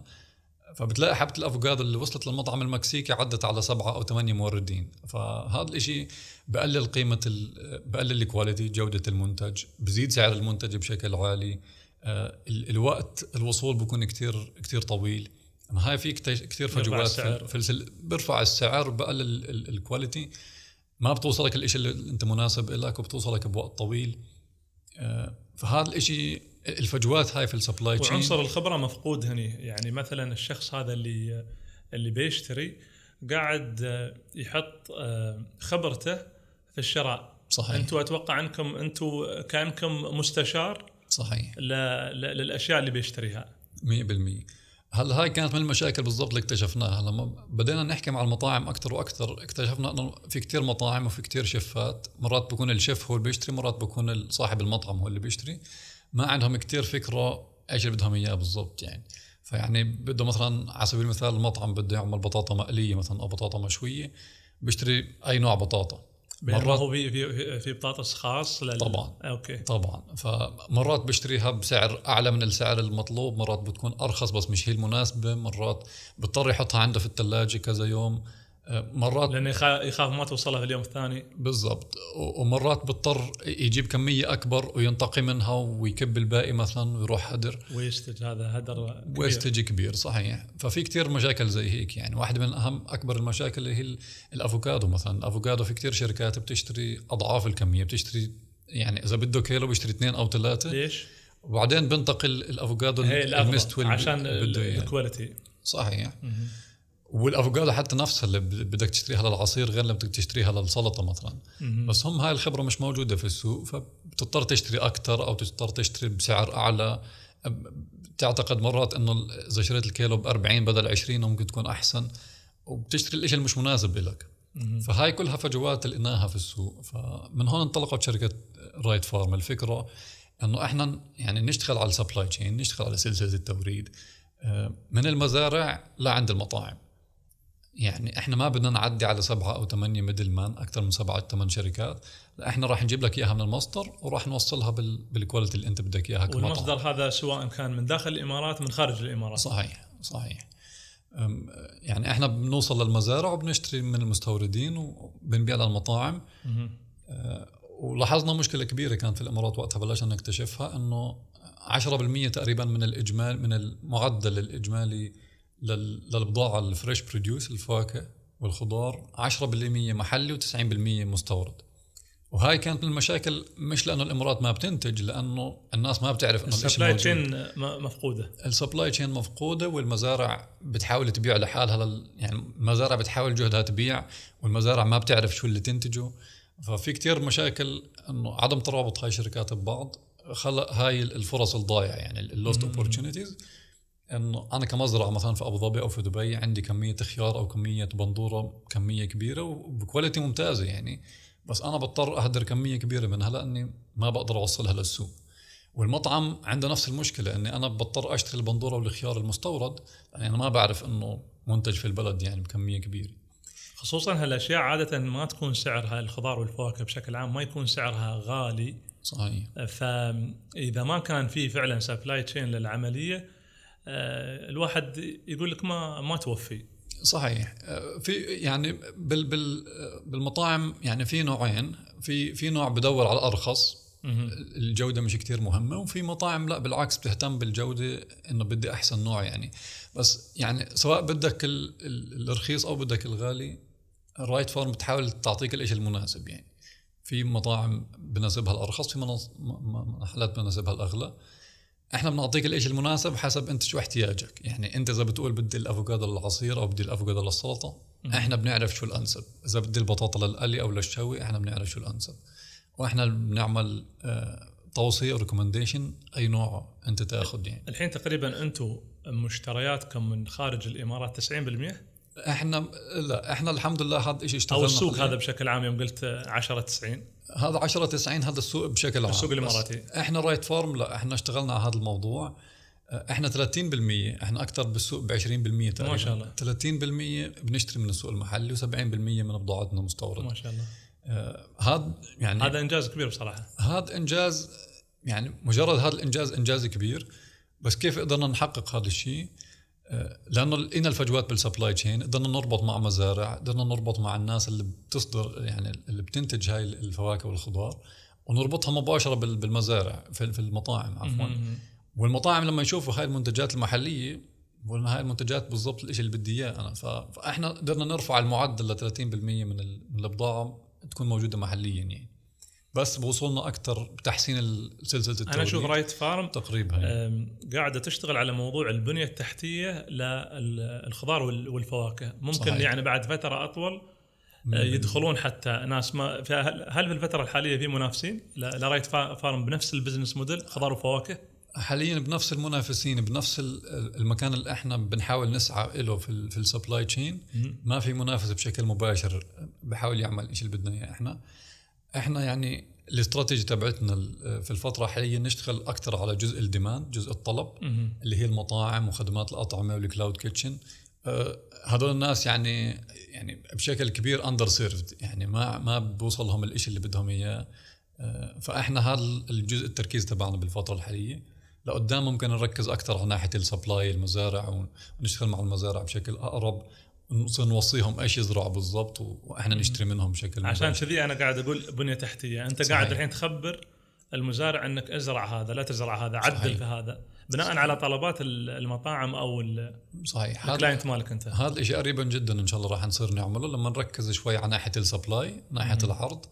فبتلاقي حبه الافوكادو اللي وصلت للمطعم المكسيكي عدت على سبعه او ثمانيه موردين فهذا الشيء بقلل قيمه بقلل الكواليتي جوده المنتج بزيد سعر المنتج بشكل عالي آه، الوقت الوصول بكون كثير كثير طويل هاي في كثير فجوات في بيرفع السعر بقلل الكواليتي ما بتوصلك الاشي اللي انت مناسب لك وبتوصلك بوقت طويل آه، فهذا الاشي الفجوات هاي في السبلاي تشين وعنصر الخبره مفقود هني يعني مثلا الشخص هذا اللي اللي بيشتري قاعد آه، يحط آه، خبرته في الشراء صحيح انتم اتوقع انكم انتم كانكم مستشار صحيح للاشياء اللي بيشتريها 100% هل هاي كانت من المشاكل بالضبط اللي اكتشفناها لما بدينا نحكي مع المطاعم اكثر واكثر اكتشفنا انه في كثير مطاعم وفي كثير شيفات مرات بكون الشيف هو اللي بيشتري مرات بكون صاحب المطعم هو اللي بيشتري ما عندهم كثير فكره ايش اللي بدهم اياه بالضبط يعني فيعني بده مثلا على سبيل المثال المطعم بده يعمل بطاطا مقليه مثلا او بطاطا مشويه بيشتري اي نوع بطاطا يعني مرات هو في في في بطاطس خاص لل... طبعا اوكي طبعا فمرات بشتريها بسعر اعلى من السعر المطلوب مرات بتكون ارخص بس مش هي المناسبه مرات بضطر يحطها عنده في الثلاجه كذا يوم آه، مرات لانه يخاف ما توصلها في اليوم الثاني بالضبط ومرات بضطر يجيب كميه اكبر وينتقي منها ويكب الباقي مثلا ويروح هدر ويستج هذا هدر كبير ويستج كبير صحيح ففي كثير مشاكل زي هيك يعني واحده من اهم اكبر المشاكل اللي هي الافوكادو مثلا الافوكادو في كثير شركات بتشتري اضعاف الكميه بتشتري يعني اذا بده كيلو بيشتري اثنين او ثلاثه ليش؟ وبعدين بينتقل الافوكادو المستوي عشان الكواليتي صحيح م -م. والافوكادو حتى نفسها اللي بدك تشتريها للعصير غير اللي بدك تشتريها للسلطه مثلا مم. بس هم هاي الخبره مش موجوده في السوق فبتضطر تشتري اكثر او تضطر تشتري بسعر اعلى تعتقد مرات انه اذا شريت الكيلو ب 40 بدل 20 ممكن تكون احسن وبتشتري الشيء اللي مش مناسب لك فهاي كلها فجوات لقيناها في السوق فمن هون انطلقت شركه رايت فارم الفكره انه احنا يعني نشتغل على السبلاي تشين نشتغل على سلسله التوريد آه، من المزارع لعند المطاعم يعني احنا ما بدنا نعدي على سبعه او ثمانيه ميدل مان اكثر من سبعه ثمان شركات لا احنا راح نجيب لك اياها من المصدر وراح نوصلها بالكواليتي اللي انت بدك اياها كمطعم والمصدر هذا سواء كان من داخل الامارات من خارج الامارات صحيح صحيح يعني احنا بنوصل للمزارع وبنشتري من المستوردين وبنبيع للمطاعم أه، ولاحظنا مشكله كبيره كانت في الامارات وقتها بلشنا نكتشفها انه 10% تقريبا من الاجمال من المعدل الاجمالي للبضاعه الفريش بروديوس الفاكهه والخضار 10% محلي و90% مستورد وهاي كانت من المشاكل مش لانه الامارات ما بتنتج لانه الناس ما بتعرف انه السبلاي تشين مفقوده السبلاي تشين مفقوده والمزارع بتحاول تبيع لحالها لل... يعني المزارع بتحاول جهدها تبيع والمزارع ما بتعرف شو اللي تنتجه ففي كتير مشاكل انه عدم ترابط هاي الشركات ببعض خلق هاي الفرص الضايعه يعني اللوست اوبورتونيتيز انه انا كمزرعه مثلا في ابو ظبي او في دبي عندي كميه خيار او كميه بندوره كميه كبيره وبكواليتي ممتازه يعني بس انا بضطر اهدر كميه كبيره منها لاني ما بقدر اوصلها للسوق والمطعم عنده نفس المشكله اني انا بضطر اشتري البندوره والخيار المستورد لاني انا ما بعرف انه منتج في البلد يعني بكميه كبيره خصوصا هالاشياء عاده ما تكون سعرها الخضار والفواكه بشكل عام ما يكون سعرها غالي صحيح فاذا ما كان في فعلا سبلاي تشين للعمليه آه، الواحد يقول لك ما ما توفي صحيح آه، في يعني بال بال آه، بالمطاعم يعني في نوعين في في نوع بدور على الارخص الجوده مش كتير مهمه وفي مطاعم لا بالعكس بتهتم بالجوده انه بدي احسن نوع يعني بس يعني سواء بدك ال ال الرخيص او بدك الغالي الرايت فورم بتحاول تعطيك الاشي المناسب يعني في مطاعم بناسبها الارخص في محلات بناسبها الاغلى احنا بنعطيك الاشي المناسب حسب انت شو احتياجك يعني انت اذا بتقول بدي الافوكادو للعصير او بدي الافوكادو للسلطه احنا بنعرف شو الانسب اذا بدي البطاطا للقلي او للشوي احنا بنعرف شو الانسب واحنا بنعمل آه، توصيه ريكومنديشن اي نوع انت تاخذ يعني الحين تقريبا انتم مشترياتكم من خارج الامارات 90% احنا لا احنا الحمد لله هذا الشيء اشتغلنا او السوق هذا بشكل عام يوم قلت 10 90 هذا 10 90 هذا السوق بشكل عام السوق الاماراتي احنا رايت فارم لا احنا اشتغلنا على هذا الموضوع آه، احنا 30% احنا اكثر بالسوق ب 20% تقريبا ما شاء الله 30% بنشتري من السوق المحلي و70% من بضاعتنا مستورده ما شاء الله آه، هذا يعني هذا انجاز كبير بصراحه هذا انجاز يعني مجرد هذا الانجاز انجاز كبير بس كيف قدرنا نحقق هذا الشيء؟ لانه لقينا الفجوات بالسبلاي تشين قدرنا نربط مع مزارع قدرنا نربط مع الناس اللي بتصدر يعني اللي بتنتج هاي الفواكه والخضار ونربطها مباشره بالمزارع في المطاعم عفوا والمطاعم لما يشوفوا هاي المنتجات المحليه بقول هاي المنتجات بالضبط الشيء اللي بدي اياه انا فاحنا قدرنا نرفع المعدل ل 30% من البضاعه تكون موجوده محليا يعني بس بوصولنا اكثر بتحسين سلسله التوليد انا اشوف رايت فارم تقريبا قاعده تشتغل على موضوع البنيه التحتيه للخضار والفواكه ممكن صحيح. يعني بعد فتره اطول آه، يدخلون حتى ناس ما هل في الفتره الحاليه في منافسين لرايت فارم بنفس البزنس موديل خضار وفواكه؟ حاليا بنفس المنافسين بنفس المكان اللي احنا بنحاول نسعى له في في السبلاي تشين ما في منافس بشكل مباشر بحاول يعمل ايش اللي بدنا اياه احنا احنا يعني الاستراتيجي تبعتنا في الفتره الحاليه نشتغل اكثر على جزء الديماند جزء الطلب مه. اللي هي المطاعم وخدمات الاطعمه والكلاود أه، كيتشن هذول الناس يعني يعني بشكل كبير اندر سيرفد يعني ما ما بوصلهم الشيء اللي بدهم اياه أه، فاحنا هذا الجزء التركيز تبعنا بالفتره الحاليه لقدام ممكن نركز اكثر على ناحيه السبلاي المزارع ونشتغل مع المزارع بشكل اقرب نصير نوصيهم ايش يزرعوا بالضبط واحنا نشتري منهم بشكل عشان كذي انا قاعد اقول بنيه تحتيه انت صحيح. قاعد الحين تخبر المزارع انك ازرع هذا لا تزرع هذا عدل صحيح. في هذا بناء صحيح. على طلبات المطاعم او صحيح الكلاينت مالك انت هذا الشيء قريبا جدا ان شاء الله راح نصير نعمله لما نركز شوي على ناحيه السبلاي ناحيه مم. العرض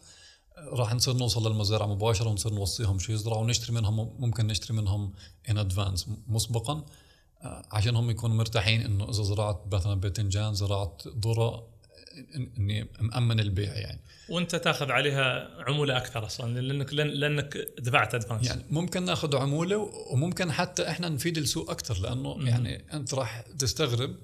راح نصير نوصل للمزارع مباشره ونصير نوصيهم شو يزرعوا ونشتري منهم ممكن نشتري منهم ان ادفانس مسبقا آه، عشان هم يكونوا مرتاحين انه اذا زرعت مثلا باذنجان زرعت ذره اني مامن البيع يعني وانت تاخذ عليها عموله اكثر اصلا لانك لانك دفعت ادفانس يعني ممكن ناخذ عموله وممكن حتى احنا نفيد السوق اكثر لانه م- يعني انت راح تستغرب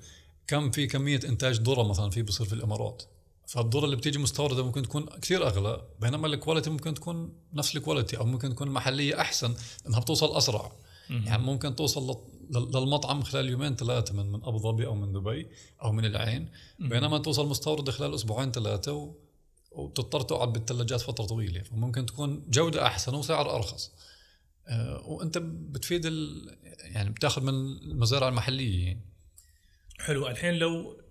كم في كميه انتاج ذره مثلا في بصير في الامارات فالذره اللي بتيجي مستورده ممكن تكون كثير اغلى بينما الكواليتي ممكن تكون نفس الكواليتي او ممكن تكون محليه احسن انها بتوصل اسرع يعني ممكن توصل للمطعم خلال يومين ثلاثه من من ابو ظبي او من دبي او من العين بينما توصل مستورده خلال اسبوعين ثلاثه و... وبتضطر تقعد بالثلاجات فتره طويله فممكن تكون جوده احسن وسعر ارخص آه، وانت بتفيد ال... يعني بتاخذ من المزارع المحليه حلو الحين لو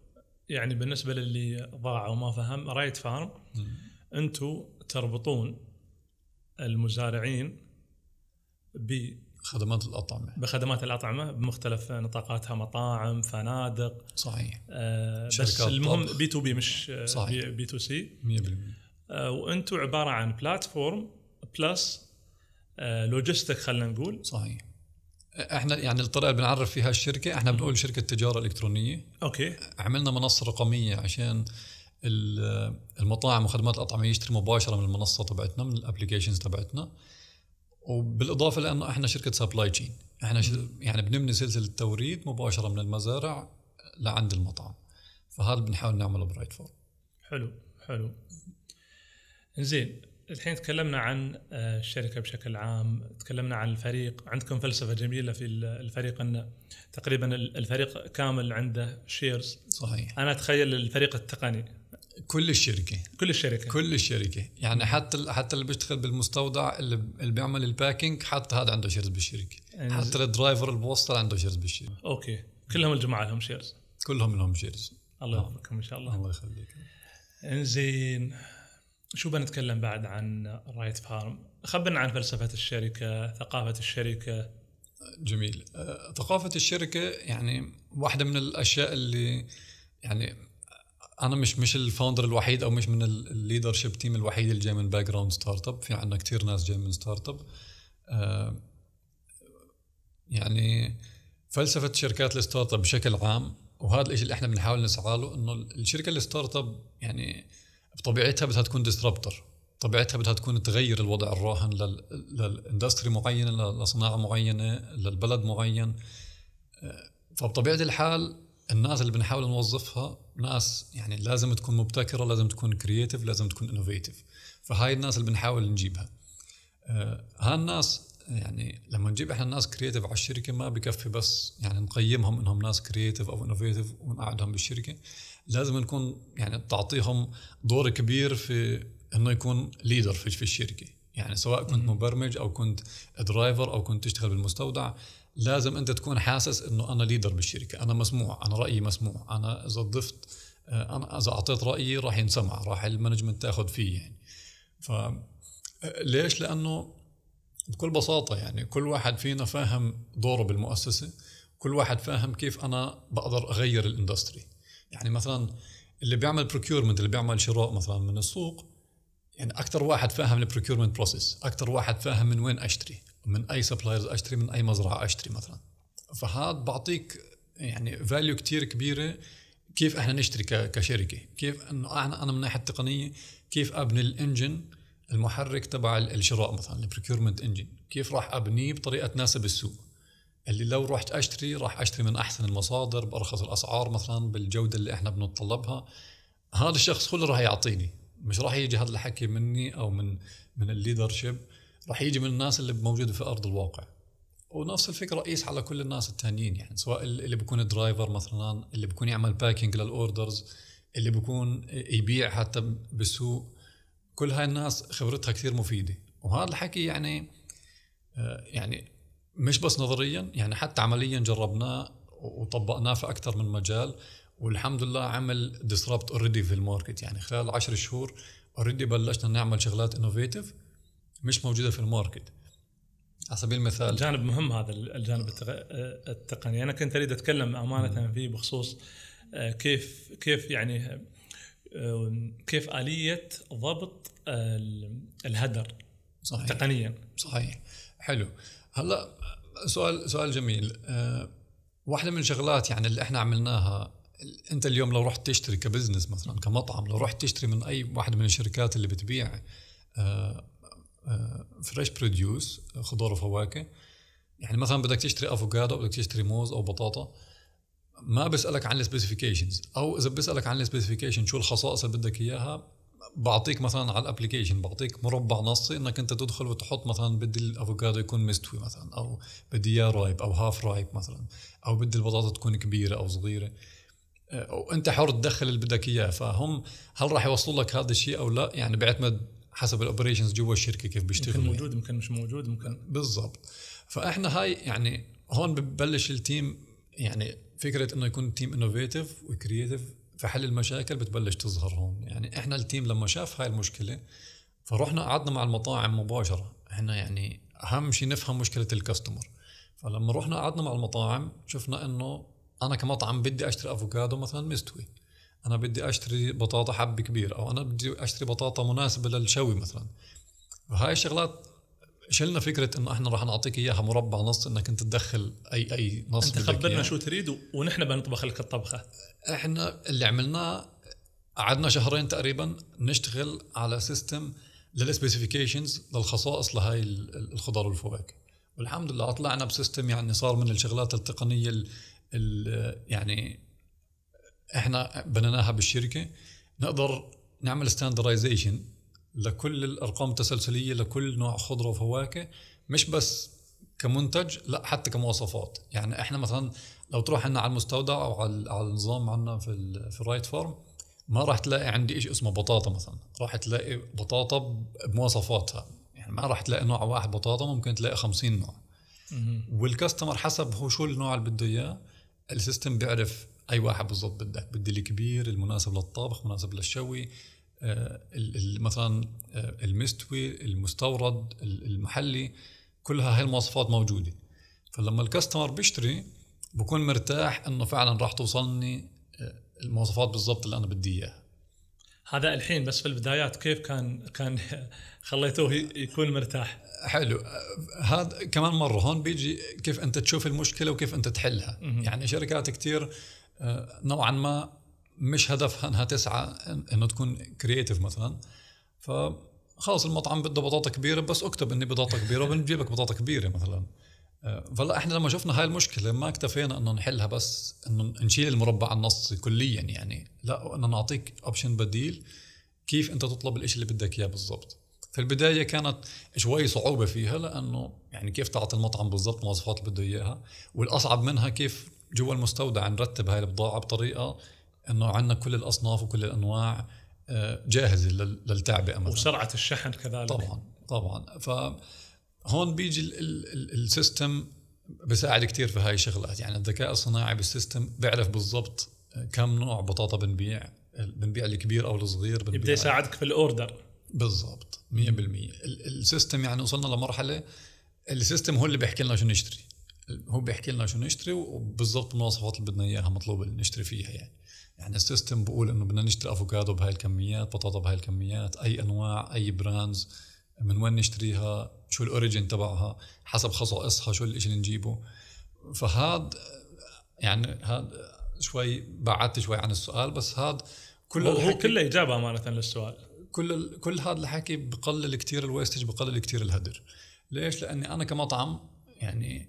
يعني بالنسبه للي ضاع وما فهم رايت فارم انتم تربطون المزارعين خدمات الاطعمه بخدمات الاطعمه بمختلف نطاقاتها مطاعم فنادق صحيح آه بس المهم بي تو بي مش صحيح. بي تو سي 100% آه وانتم عباره عن بلاتفورم بلس آه لوجيستيك خلينا نقول صحيح احنا يعني الطريقه اللي بنعرف فيها الشركه احنا بنقول شركه تجاره الكترونيه اوكي عملنا منصه رقميه عشان المطاعم وخدمات الاطعمه يشتري مباشره من المنصه تبعتنا من الابلكيشنز تبعتنا وبالاضافه لانه احنا شركه سبلاي تشين احنا يعني بنبني سلسله توريد مباشره من المزارع لعند المطعم فهذا بنحاول نعمله برايت فور حلو حلو زين الحين تكلمنا عن آه، الشركة بشكل عام تكلمنا عن الفريق عندكم فلسفة جميلة في الفريق أن تقريبا الفريق كامل عنده شيرز صحيح أنا أتخيل الفريق التقني كل الشركه كل الشركه كل الشركه يعني حتى حتى اللي بيشتغل بالمستودع اللي, بيعمل الباكينج حتى هذا عنده شيرز بالشركه يعني حتى الدرايفر اللي بوصل عنده شيرز بالشركه اوكي كلهم الجماعه لهم شيرز كلهم لهم شيرز الله يوفقكم ان شاء الله الله يخليك انزين شو بنتكلم بعد عن رايت فارم خبرنا عن فلسفه الشركه ثقافه الشركه جميل أه، ثقافه الشركه يعني واحده من الاشياء اللي يعني انا مش مش الفاوندر الوحيد او مش من الليدر شيب تيم الوحيد اللي جاي من باك جراوند ستارت اب في عندنا كثير ناس جاي من ستارت اب آه، يعني فلسفه شركات الستارت اب بشكل عام وهذا الشيء اللي احنا بنحاول نسعى له انه الشركه الستارت اب يعني بطبيعتها بدها تكون ديسربتر طبيعتها بدها تكون تغير الوضع الراهن للاندستري معينه لصناعه معينه للبلد معين آه، فبطبيعه الحال الناس اللي بنحاول نوظفها ناس يعني لازم تكون مبتكره لازم تكون كرييتيف لازم تكون انوفيتيف فهاي الناس اللي بنحاول نجيبها هالناس آه، يعني لما نجيب احنا ناس كرييتيف على الشركه ما بكفي بس يعني نقيمهم انهم ناس كرييتيف او انوفيتيف ونقعدهم بالشركه لازم نكون يعني تعطيهم دور كبير في انه يكون ليدر في الشركه يعني سواء كنت مبرمج او كنت درايفر او كنت تشتغل بالمستودع لازم انت تكون حاسس انه انا ليدر بالشركه انا مسموع انا رايي مسموع انا اذا ضفت آه، انا اذا اعطيت رايي راح ينسمع راح المانجمنت تاخذ فيه يعني ف آه، ليش لانه بكل بساطه يعني كل واحد فينا فاهم دوره بالمؤسسه كل واحد فاهم كيف انا بقدر اغير الاندستري يعني مثلا اللي بيعمل بروكيورمنت اللي بيعمل شراء مثلا من السوق يعني اكثر واحد فاهم البروكيورمنت بروسيس اكثر واحد فاهم من وين اشتري من اي سبلايرز اشتري من اي مزرعه اشتري مثلا فهذا بعطيك يعني فاليو كتير كبيره كيف احنا نشتري كشركه كيف انه انا انا من الناحيه التقنيه كيف ابني الانجن المحرك تبع الشراء مثلا البروكيرمنت انجن كيف راح ابنيه بطريقه تناسب السوق اللي لو رحت اشتري راح اشتري من احسن المصادر بارخص الاسعار مثلا بالجوده اللي احنا بنتطلبها هذا الشخص هو اللي راح يعطيني مش راح يجي هذا الحكي مني او من من الليدرشيب راح يجي من الناس اللي موجوده في ارض الواقع ونفس الفكره قيس على كل الناس التانيين يعني سواء اللي بيكون درايفر مثلا اللي بيكون يعمل باكينج للاوردرز اللي بيكون يبيع حتى بالسوق كل هاي الناس خبرتها كثير مفيده وهذا الحكي يعني آه، يعني مش بس نظريا يعني حتى عمليا جربناه وطبقناه في اكثر من مجال والحمد لله عمل ديسربت اوريدي في الماركت يعني خلال 10 شهور اوريدي بلشنا نعمل شغلات انوفيتيف مش موجوده في الماركت على سبيل المثال جانب مهم هذا الجانب التقني انا كنت اريد اتكلم امانه فيه بخصوص آه، كيف كيف يعني آه، كيف اليه ضبط الهدر صحيح تقنيا صحيح حلو هلا سؤال سؤال جميل آه، واحده من الشغلات يعني اللي احنا عملناها انت اليوم لو رحت تشتري كبزنس مثلا كمطعم لو رحت تشتري من اي واحد من الشركات اللي بتبيع فريش آه، بروديوس آه، خضار وفواكه يعني مثلا بدك تشتري افوكادو بدك تشتري موز او بطاطا ما بسالك عن السبيسيفيكيشنز او اذا بسالك عن السبيسيفيكيشن شو الخصائص اللي بدك اياها بعطيك مثلا على الابلكيشن بعطيك مربع نصي انك انت تدخل وتحط مثلا بدي الافوكادو يكون مستوي مثلا او بدي اياه رايب او هاف رايب مثلا او بدي البطاطا تكون كبيره او صغيره آه، وانت حر تدخل اللي بدك اياه فهم هل راح يوصلوا لك هذا الشيء او لا يعني بيعتمد حسب الاوبريشنز جوا الشركه كيف بيشتغلوا ممكن موجود ممكن مش موجود ممكن بالضبط فاحنا هاي يعني هون ببلش التيم يعني فكره انه يكون تيم انوفيتيف وكرييتيف في حل المشاكل بتبلش تظهر هون يعني احنا التيم لما شاف هاي المشكله فرحنا قعدنا مع المطاعم مباشره احنا يعني اهم شيء نفهم مشكله الكاستمر فلما رحنا قعدنا مع المطاعم شفنا انه انا كمطعم بدي اشتري افوكادو مثلا مستوي انا بدي اشتري بطاطا حبه كبير او انا بدي اشتري بطاطا مناسبه للشوي مثلا وهاي الشغلات شلنا فكره انه احنا راح نعطيك اياها مربع نص انك انت تدخل اي اي نص انت خبرنا شو تريد ونحن بنطبخ لك الطبخه احنا اللي عملناه قعدنا شهرين تقريبا نشتغل على سيستم للسبيسيفيكيشنز للخصائص لهي الخضار والفواكه والحمد لله طلعنا بسيستم يعني صار من الشغلات التقنيه الـ الـ يعني احنا بنيناها بالشركه نقدر نعمل ستاندرايزيشن لكل الارقام التسلسليه لكل نوع خضره وفواكه مش بس كمنتج لا حتى كمواصفات يعني احنا مثلا لو تروح عندنا على المستودع او على, النظام عندنا في في الرايت فارم ما راح تلاقي عندي شيء اسمه بطاطا مثلا راح تلاقي بطاطا بمواصفاتها يعني ما راح تلاقي نوع واحد بطاطا ممكن تلاقي 50 نوع والكاستمر حسب هو شو النوع اللي بده اياه السيستم بيعرف اي واحد بالضبط بدك بدي الكبير المناسب للطبخ مناسب للشوي آه، مثلا آه، المستوي المستورد المحلي كلها هاي المواصفات موجوده فلما الكاستمر بيشتري بكون مرتاح انه فعلا راح توصلني آه، المواصفات بالضبط اللي انا بدي اياها هذا الحين بس في البدايات كيف كان كان خليتوه يكون مرتاح حلو هذا كمان مره هون بيجي كيف انت تشوف المشكله وكيف انت تحلها يعني شركات كثير آه، نوعا ما مش هدفها انها تسعى انه تكون كرييتيف مثلا ف خلص المطعم بده بطاطا كبيره بس اكتب اني بطاطا كبيره وبنجيب لك بطاطا كبيره مثلا آه، فلا احنا لما شفنا هاي المشكله ما اكتفينا انه نحلها بس انه نشيل المربع النصي كليا يعني لا انه نعطيك اوبشن بديل كيف انت تطلب الشيء اللي بدك اياه بالضبط في البدايه كانت شوي صعوبه فيها لانه يعني كيف تعطي المطعم بالضبط المواصفات اللي بده اياها والاصعب منها كيف جوا المستودع نرتب هاي البضاعه بطريقه انه عندنا كل الاصناف وكل الانواع آه، جاهزه للتعبئه مثلا وسرعه الشحن كذلك طبعا طبعا فهون بيجي السيستم بساعد كثير في هاي الشغلات يعني الذكاء الصناعي بالسيستم بيعرف بالضبط كم نوع بطاطا بنبيع بنبيع الكبير او الصغير بنبيع يبدا يساعدك في الاوردر بالضبط 100% السيستم يعني وصلنا لمرحله السيستم هو اللي بيحكي لنا شو نشتري هو بيحكي لنا شو نشتري وبالضبط المواصفات اللي بدنا اياها مطلوبه اللي نشتري فيها يعني يعني السيستم بقول انه بدنا نشتري افوكادو بهاي الكميات بطاطا بهاي الكميات اي انواع اي براندز من وين نشتريها شو الاوريجن تبعها حسب خصائصها شو الشيء اللي نجيبه فهاد يعني هاد شوي بعدت شوي عن السؤال بس هاد كل هو كله اجابه امانه للسؤال كل كل هذا الحكي بقلل كثير الويستج بقلل كثير الهدر ليش لاني انا كمطعم يعني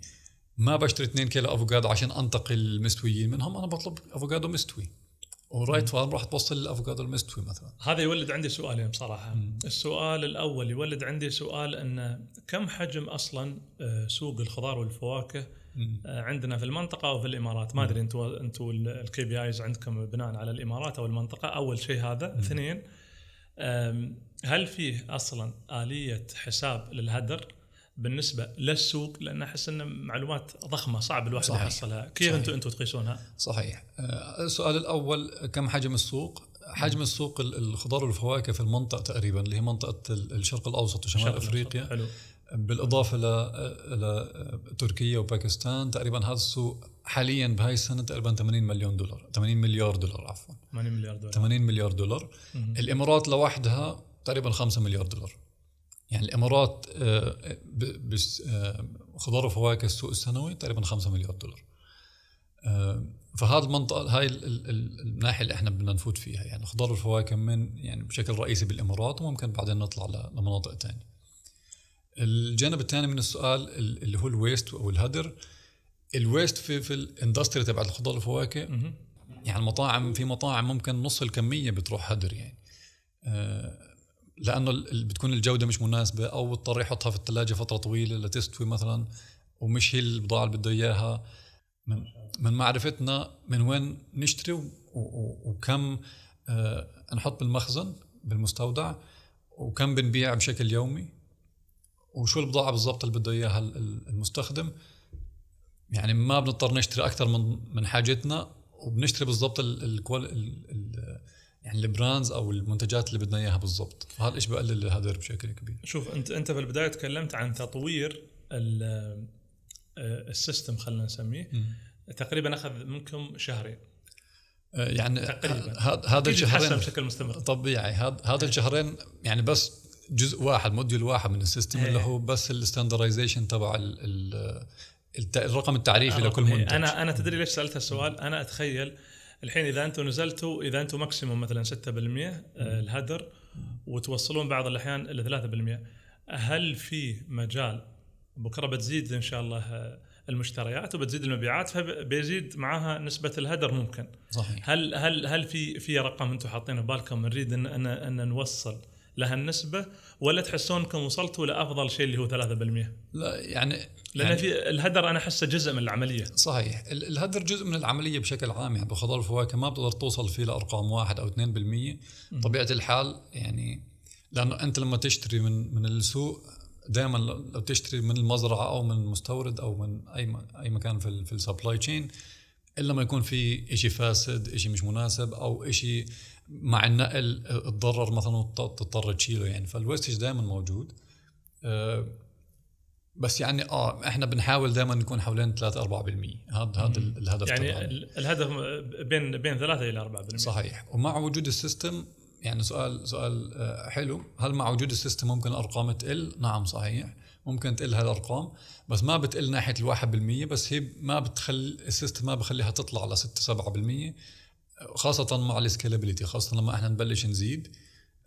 ما بشتري 2 كيلو افوكادو عشان انتقي المستويين منهم انا بطلب افوكادو مستوي ورايت فارم راح توصل الافوكادو المستوي مثلا هذا يولد عندي سؤالين يعني بصراحه مم. السؤال الاول يولد عندي سؤال ان كم حجم اصلا آه، سوق الخضار والفواكه مم. آه، عندنا في المنطقه وفي الامارات ما ادري انتم انتم الكي بي ايز عندكم بناء على الامارات او المنطقه اول شيء هذا مم. اثنين هل فيه اصلا اليه حساب للهدر بالنسبه للسوق لان احس ان معلومات ضخمه صعب الواحد صحيح. يحصلها كيف انتم انتم تقيسونها صحيح آه، السؤال الاول كم حجم السوق حجم السوق الخضار والفواكه في المنطقه تقريبا اللي هي منطقه الشرق الاوسط وشمال افريقيا حلو. بالاضافه ل آه، تركيا وباكستان تقريبا هذا السوق حاليا بهاي السنه تقريبا 80 مليون دولار 80 مليار دولار عفوا 80 مليار دولار 80 مليار دولار الامارات لوحدها تقريبا 5 مليار دولار يعني الامارات آه، آه، خضار وفواكه السوق السنوي تقريبا 5 مليار دولار آه، فهذا المنطقه هاي الناحيه اللي احنا بدنا نفوت فيها يعني خضار والفواكه من يعني بشكل رئيسي بالامارات وممكن بعدين نطلع لمناطق ثانيه الجانب الثاني من السؤال اللي هو الويست او الهدر الويست في في الاندستري تبع الخضار والفواكه يعني المطاعم في مطاعم ممكن نص الكميه بتروح هدر يعني لانه بتكون الجوده مش مناسبه او اضطر يحطها في الثلاجه فتره طويله لتستوي مثلا ومش هي البضاعه اللي بده اياها من, من معرفتنا من وين نشتري وكم آه نحط بالمخزن بالمستودع وكم بنبيع بشكل يومي وشو البضاعه بالضبط اللي بده اياها المستخدم يعني ما بنضطر نشتري اكثر من من حاجتنا وبنشتري بالضبط ال ال ال يعني البراندز او المنتجات اللي بدنا اياها بالضبط فهذا الشيء بقلل الهدر بشكل كبير شوف انت انت في البدايه تكلمت عن تطوير آه، السيستم خلينا نسميه تقريبا اخذ منكم شهرين آه، يعني هذا الشهرين بشكل مستمر طبيعي هذا إيه. الشهرين يعني بس جزء واحد موديول واحد من السيستم اللي إيه. هو بس الستاندرايزيشن تبع الرقم التعريفي آه، لكل إيه. منتج انا انا تدري ليش سالت السؤال انا اتخيل الحين اذا انتم نزلتوا اذا انتم ماكسيموم مثلا 6% آه، الهدر وتوصلون بعض الاحيان الى 3% هل في مجال بكره بتزيد ان شاء الله آه، المشتريات وبتزيد المبيعات فبيزيد معاها نسبه الهدر ممكن صحيح هل هل هل في في رقم انتم حاطينه ببالكم نريد ان ان, أن نوصل لهالنسبه ولا تحسون انكم وصلتوا لافضل شيء اللي هو 3%؟ لا يعني لان يعني في الهدر انا احسه جزء من العمليه. صحيح، الهدر جزء من العمليه بشكل عام يعني بخضار الفواكه ما بتقدر توصل فيه لارقام واحد او 2% طبيعه الحال يعني لانه انت لما تشتري من من السوق دائما لو تشتري من المزرعه او من المستورد او من اي اي مكان في في السبلاي تشين الا ما يكون في شيء فاسد، شيء مش مناسب او شيء مع النقل تضرر مثلا تضطر تشيله يعني فالويستج دائما موجود آه، بس يعني اه احنا بنحاول دائما نكون حوالين 3 4% هذا هذا الهدف يعني طبعاً. الهدف بين بين 3 الى 4% صحيح ومع وجود السيستم يعني سؤال سؤال آه، حلو هل مع وجود السيستم ممكن الارقام تقل؟ نعم صحيح ممكن تقل هالارقام بس ما بتقل ناحيه ال 1% بس هي ما بتخلي السيستم ما بخليها تطلع ل 6 7% خاصه مع السكيلابيلتي خاصه لما احنا نبلش نزيد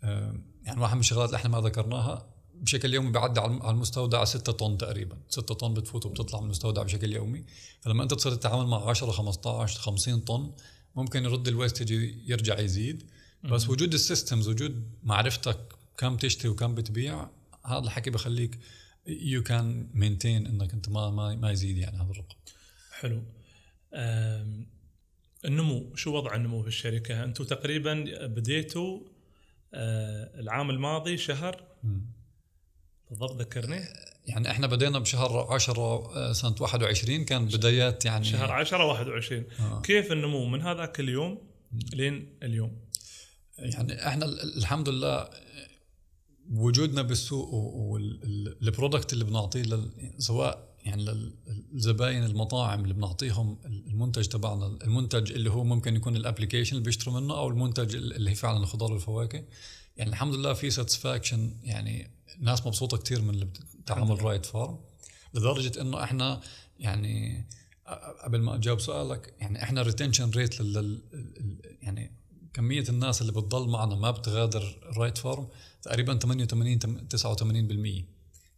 آه، يعني واحد من الشغلات اللي احنا ما ذكرناها بشكل يومي بعد على المستودع 6 طن تقريبا 6 طن بتفوت وبتطلع من المستودع بشكل يومي فلما انت بتصير تتعامل مع 10 15 50 طن ممكن يرد الويستج يرجع يزيد بس وجود السيستمز وجود معرفتك كم تشتري وكم بتبيع هذا الحكي بخليك يو كان مينتين انك انت ما ما, ما يزيد يعني هذا الرقم حلو النمو شو وضع النمو في الشركه انتم تقريبا بديتوا آه، العام الماضي شهر بالضبط ذكرني يعني احنا بدينا بشهر 10 آه، سنه 21 كان بدايات يعني شهر 10 21 آه. كيف النمو من هذاك اليوم لين اليوم يعني احنا الحمد لله وجودنا بالسوق والبرودكت اللي بنعطيه سواء يعني للزباين المطاعم اللي بنعطيهم المنتج تبعنا المنتج اللي هو ممكن يكون الابلكيشن اللي بيشتروا منه او المنتج اللي هي فعلا الخضار والفواكه يعني الحمد لله في ساتسفاكشن يعني ناس مبسوطه كثير من تعامل رايت فارم لدرجه انه احنا يعني قبل ما اجاوب سؤالك يعني احنا الريتنشن ريت لل يعني كميه الناس اللي بتضل معنا ما بتغادر رايت فارم تقريبا 88 89%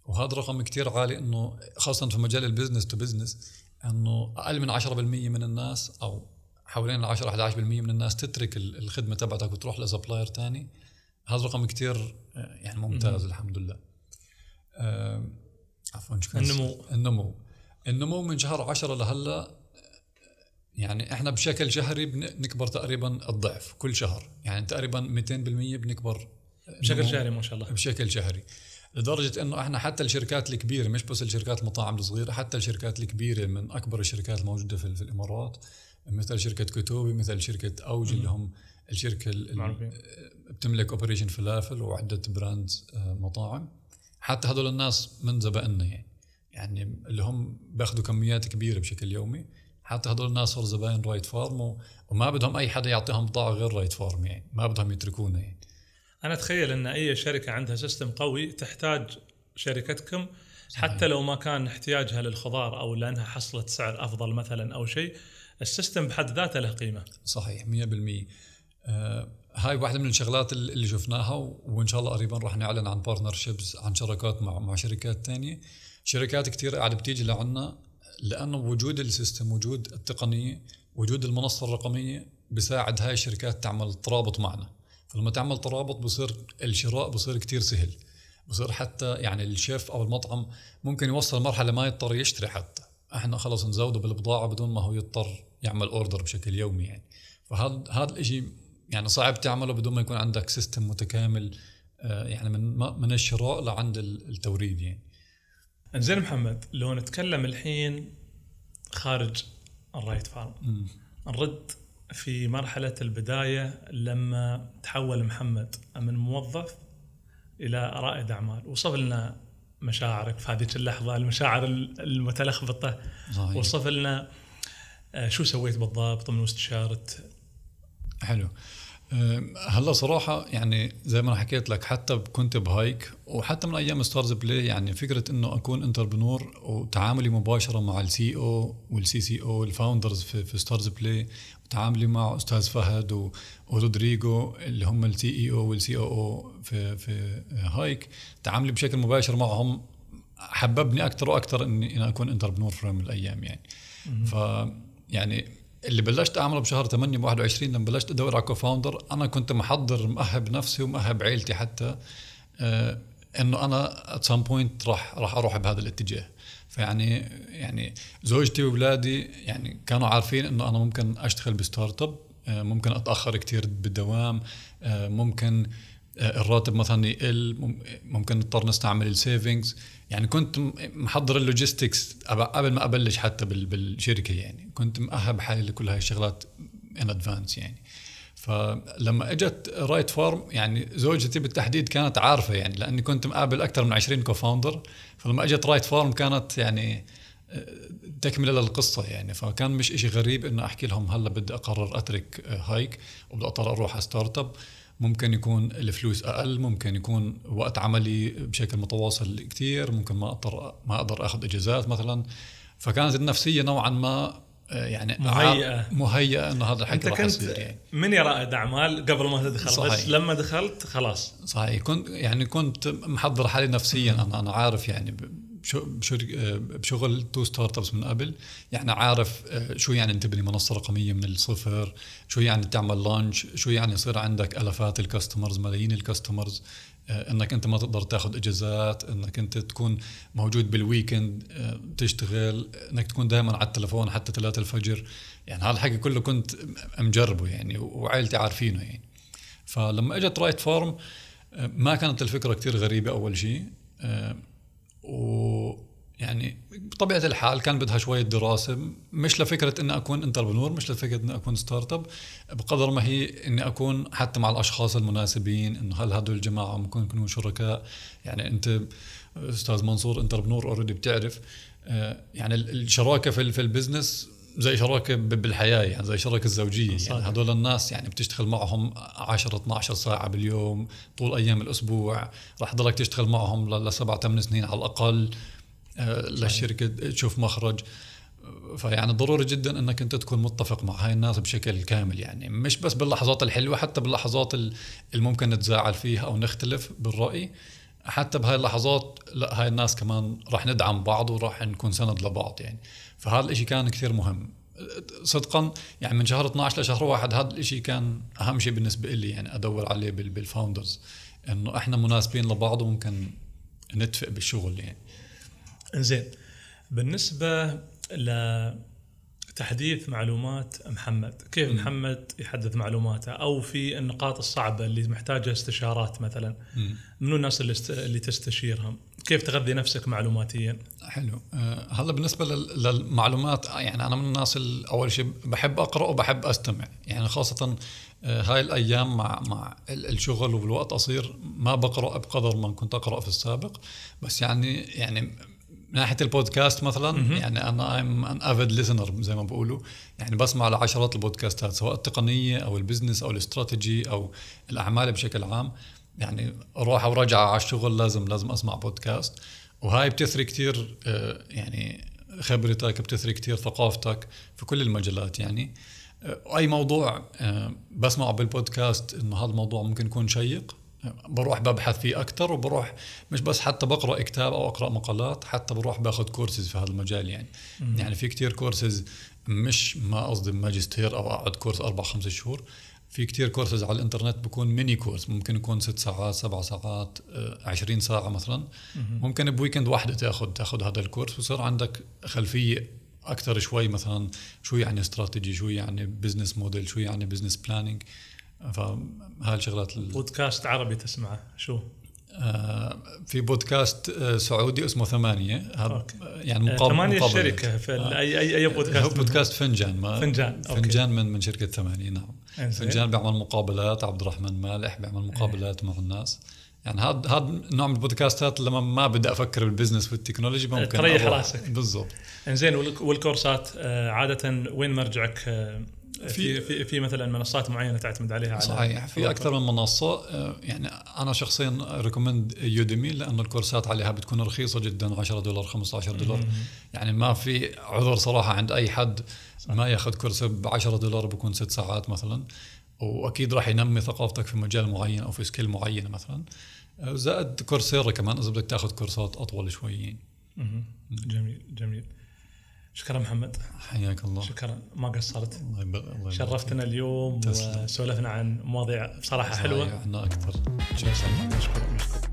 وهذا رقم كتير عالي انه خاصه في مجال البزنس تو بزنس انه اقل من 10% من الناس او حوالين 10 11% من الناس تترك الخدمه تبعتك وتروح لسبلاير ثاني هذا رقم كتير يعني ممتاز م- الحمد لله آه، عفوا شو النمو النمو النمو من شهر 10 لهلا يعني احنا بشكل شهري بنكبر تقريبا الضعف كل شهر يعني تقريبا 200% بنكبر بشكل شهري ما شاء الله بشكل شهري لدرجه انه احنا حتى الشركات الكبيره مش بس الشركات المطاعم الصغيره حتى الشركات الكبيره من اكبر الشركات الموجوده في, في الامارات مثل شركه كتوبي مثل شركه اوج اللي هم الشركه اللي بتملك اوبريشن فلافل وعده براند آه، مطاعم حتى هذول الناس من زبائننا يعني يعني اللي هم بياخذوا كميات كبيره بشكل يومي حتى هدول الناس صاروا زباين رايت فارم وما بدهم اي حدا يعطيهم بضاعه غير رايت فارم يعني ما بدهم يتركونا يعني انا اتخيل ان اي شركه عندها سيستم قوي تحتاج شركتكم صحيح. حتى لو ما كان احتياجها للخضار او لانها حصلت سعر افضل مثلا او شيء السيستم بحد ذاته له قيمه صحيح 100% آه هاي واحده من الشغلات اللي شفناها وان شاء الله قريبا راح نعلن عن بارتنرشيبس عن شراكات مع مع شركات ثانيه شركات كثير قاعده بتيجي لعنا لانه وجود السيستم وجود التقنيه وجود المنصه الرقميه بساعد هاي الشركات تعمل ترابط معنا فلما تعمل ترابط بصير الشراء بصير كتير سهل بصير حتى يعني الشيف او المطعم ممكن يوصل مرحله ما يضطر يشتري حتى احنا خلص نزوده بالبضاعه بدون ما هو يضطر يعمل اوردر بشكل يومي يعني فهذا هذا الشيء يعني صعب تعمله بدون ما يكون عندك سيستم متكامل آه، يعني من من الشراء لعند التوريد يعني انزين محمد لو نتكلم الحين خارج الرايت فارم نرد في مرحلة البداية لما تحول محمد من موظف إلى رائد أعمال وصف لنا مشاعرك في هذه اللحظة المشاعر المتلخبطة وصف لنا آه، شو سويت بالضبط من استشارة حلو هلا صراحة يعني زي ما حكيت لك حتى كنت بهايك وحتى من ايام ستارز بلاي يعني فكرة انه اكون انتربنور وتعاملي مباشرة مع السي او والسي سي او الفاوندرز في, في ستارز بلاي وتعاملي مع استاذ فهد ورودريجو اللي هم السي اي او e والسي او او في في هايك تعاملي بشكل مباشر معهم حببني اكثر واكثر اني انا اكون انتربنور في يوم من الايام يعني ف يعني اللي بلشت اعمله بشهر 8 ب 21 لما بلشت ادور على كوفاوندر انا كنت محضر مأهب نفسي ومأهب عيلتي حتى آه، انه انا ات سام بوينت راح راح اروح بهذا الاتجاه فيعني يعني زوجتي واولادي يعني كانوا عارفين انه انا ممكن اشتغل بستارت اب آه، ممكن اتاخر كثير بالدوام آه، ممكن الراتب مثلا يقل ممكن نضطر نستعمل السيفنجز يعني كنت محضر اللوجيستكس قبل ما ابلش حتى بالشركه يعني كنت مأهب حالي لكل هاي الشغلات ان ادفانس يعني فلما اجت رايت فارم يعني زوجتي بالتحديد كانت عارفه يعني لاني كنت مقابل اكثر من 20 كوفاوندر فلما اجت رايت فارم كانت يعني آه، تكمله للقصه يعني فكان مش إشي غريب انه احكي لهم هلا بدي اقرر اترك آه، هايك وبدي اضطر اروح على ستارت اب ممكن يكون الفلوس اقل ممكن يكون وقت عملي بشكل متواصل كثير ممكن ما اضطر ما اقدر اخذ اجازات مثلا فكانت النفسيه نوعا ما آه، يعني مهيئه مهيئه انه هذا الحكي راح يصير يعني من رائد اعمال قبل ما تدخل صحيح. بس لما دخلت خلاص صحيح كنت يعني كنت محضر حالي نفسيا انا انا عارف يعني آه، بشغل تو ستارت ابس من قبل يعني عارف آه، شو يعني تبني منصه رقميه من الصفر شو يعني تعمل لانش شو يعني يصير عندك الافات الكاستمرز ملايين الكاستمرز آه، انك انت ما تقدر تاخذ اجازات انك انت تكون موجود بالويكند تشتغل انك تكون دائما على التلفون حتى 3 الفجر يعني هالحكي كله كنت مجربه يعني وعائلتي عارفينه يعني فلما اجت رايت فارم ما كانت الفكره كثير غريبه اول شيء ويعني بطبيعه الحال كان بدها شويه دراسه مش لفكره اني اكون انتربنور مش لفكره اني اكون ستارت اب بقدر ما هي اني اكون حتى مع الاشخاص المناسبين انه هل هدول الجماعه ممكن يكونوا شركاء يعني انت استاذ منصور انتربنور اوريدي بتعرف آه، يعني الشراكه في في البزنس زي شراكه بالحياه يعني زي شراكه الزوجيه يعني هذول الناس يعني بتشتغل معهم 10 12 ساعه باليوم طول ايام الاسبوع راح تضلك تشتغل معهم لسبع ثمان سنين على الاقل آه، للشركه تشوف مخرج فيعني ضروري جدا انك انت تكون متفق مع هاي الناس بشكل كامل يعني مش بس باللحظات الحلوه حتى باللحظات اللي ممكن نتزاعل فيها او نختلف بالراي حتى بهاي اللحظات لا هاي الناس كمان راح ندعم بعض وراح نكون سند لبعض يعني فهذا الإشي كان كثير مهم صدقا يعني من شهر 12 لشهر واحد هذا الإشي كان أهم شيء بالنسبة لي يعني أدور عليه بالفاوندرز إنه إحنا مناسبين لبعض وممكن نتفق بالشغل يعني زين بالنسبة ل تحديث معلومات محمد كيف م. محمد يحدث معلوماته او في النقاط الصعبه اللي محتاجه استشارات مثلا منو الناس اللي, است... اللي تستشيرهم كيف تغذي نفسك معلوماتيا حلو أه هلا بالنسبه لل... للمعلومات يعني انا من الناس اول شيء بحب اقرا وبحب استمع يعني خاصه آه، هاي الايام مع مع الشغل والوقت قصير ما بقرا بقدر ما كنت اقرا في السابق بس يعني يعني من ناحيه البودكاست مثلا يعني انا ايم ان افيد ليسنر زي ما بقولوا يعني بسمع لعشرات البودكاستات سواء التقنيه او البزنس او الاستراتيجي او الاعمال بشكل عام يعني روحه ورجعه على الشغل لازم لازم اسمع بودكاست وهاي بتثري كثير آه، يعني خبرتك بتثري كثير ثقافتك في كل المجالات يعني آه، اي موضوع آه، بسمعه بالبودكاست انه هذا الموضوع ممكن يكون شيق بروح ببحث فيه اكثر وبروح مش بس حتى بقرا كتاب او اقرا مقالات حتى بروح باخذ كورسز في هذا المجال يعني مم. يعني في كتير كورسز مش ما قصدي ماجستير او اقعد كورس اربع خمس شهور في كتير كورسز على الانترنت بكون ميني كورس ممكن يكون ست ساعات سبع ساعات آه، عشرين ساعة مثلا ممكن بويكند واحدة تاخذ تاخذ هذا الكورس وصار عندك خلفية أكثر شوي مثلا شو يعني استراتيجي شو يعني بزنس موديل شو يعني بزنس بلاننج فهاي الشغلات بودكاست عربي تسمعه شو؟ آه، في بودكاست آه، سعودي اسمه ثمانية أوكي. يعني آه، مقابل ثمانية مقابل الشركة في أي أي بودكاست هو بودكاست فنجان ما فنجان أوكي. فنجان من من شركة ثمانية نعم أنزل. فنجان بيعمل مقابلات عبد الرحمن مالح بيعمل مقابلات مع الناس يعني هذا هذا نوع من البودكاستات لما ما بدي افكر بالبزنس والتكنولوجي ممكن تريح راسك بالضبط انزين والكورسات عاده وين مرجعك في في في مثلا منصات معينه تعتمد عليها صحيح على صحيح في اكثر من منصه آه، يعني انا شخصيا ريكومند يوديمي لانه الكورسات عليها بتكون رخيصه جدا 10 دولار 15 دولار يعني ما في عذر صراحه عند اي حد ما ياخذ كورس ب 10 دولار بكون ست ساعات مثلا واكيد راح ينمي ثقافتك في مجال معين او في سكيل معينه مثلا آه، زائد كورسيرا كمان اذا بدك تاخذ كورسات اطول شوي جميل جميل شكرا محمد حياك الله شكرا ما قصرت الله شرفتنا اليوم وسولفنا عن مواضيع بصراحه حلوه انا اكثر شكرا مشكور مشكور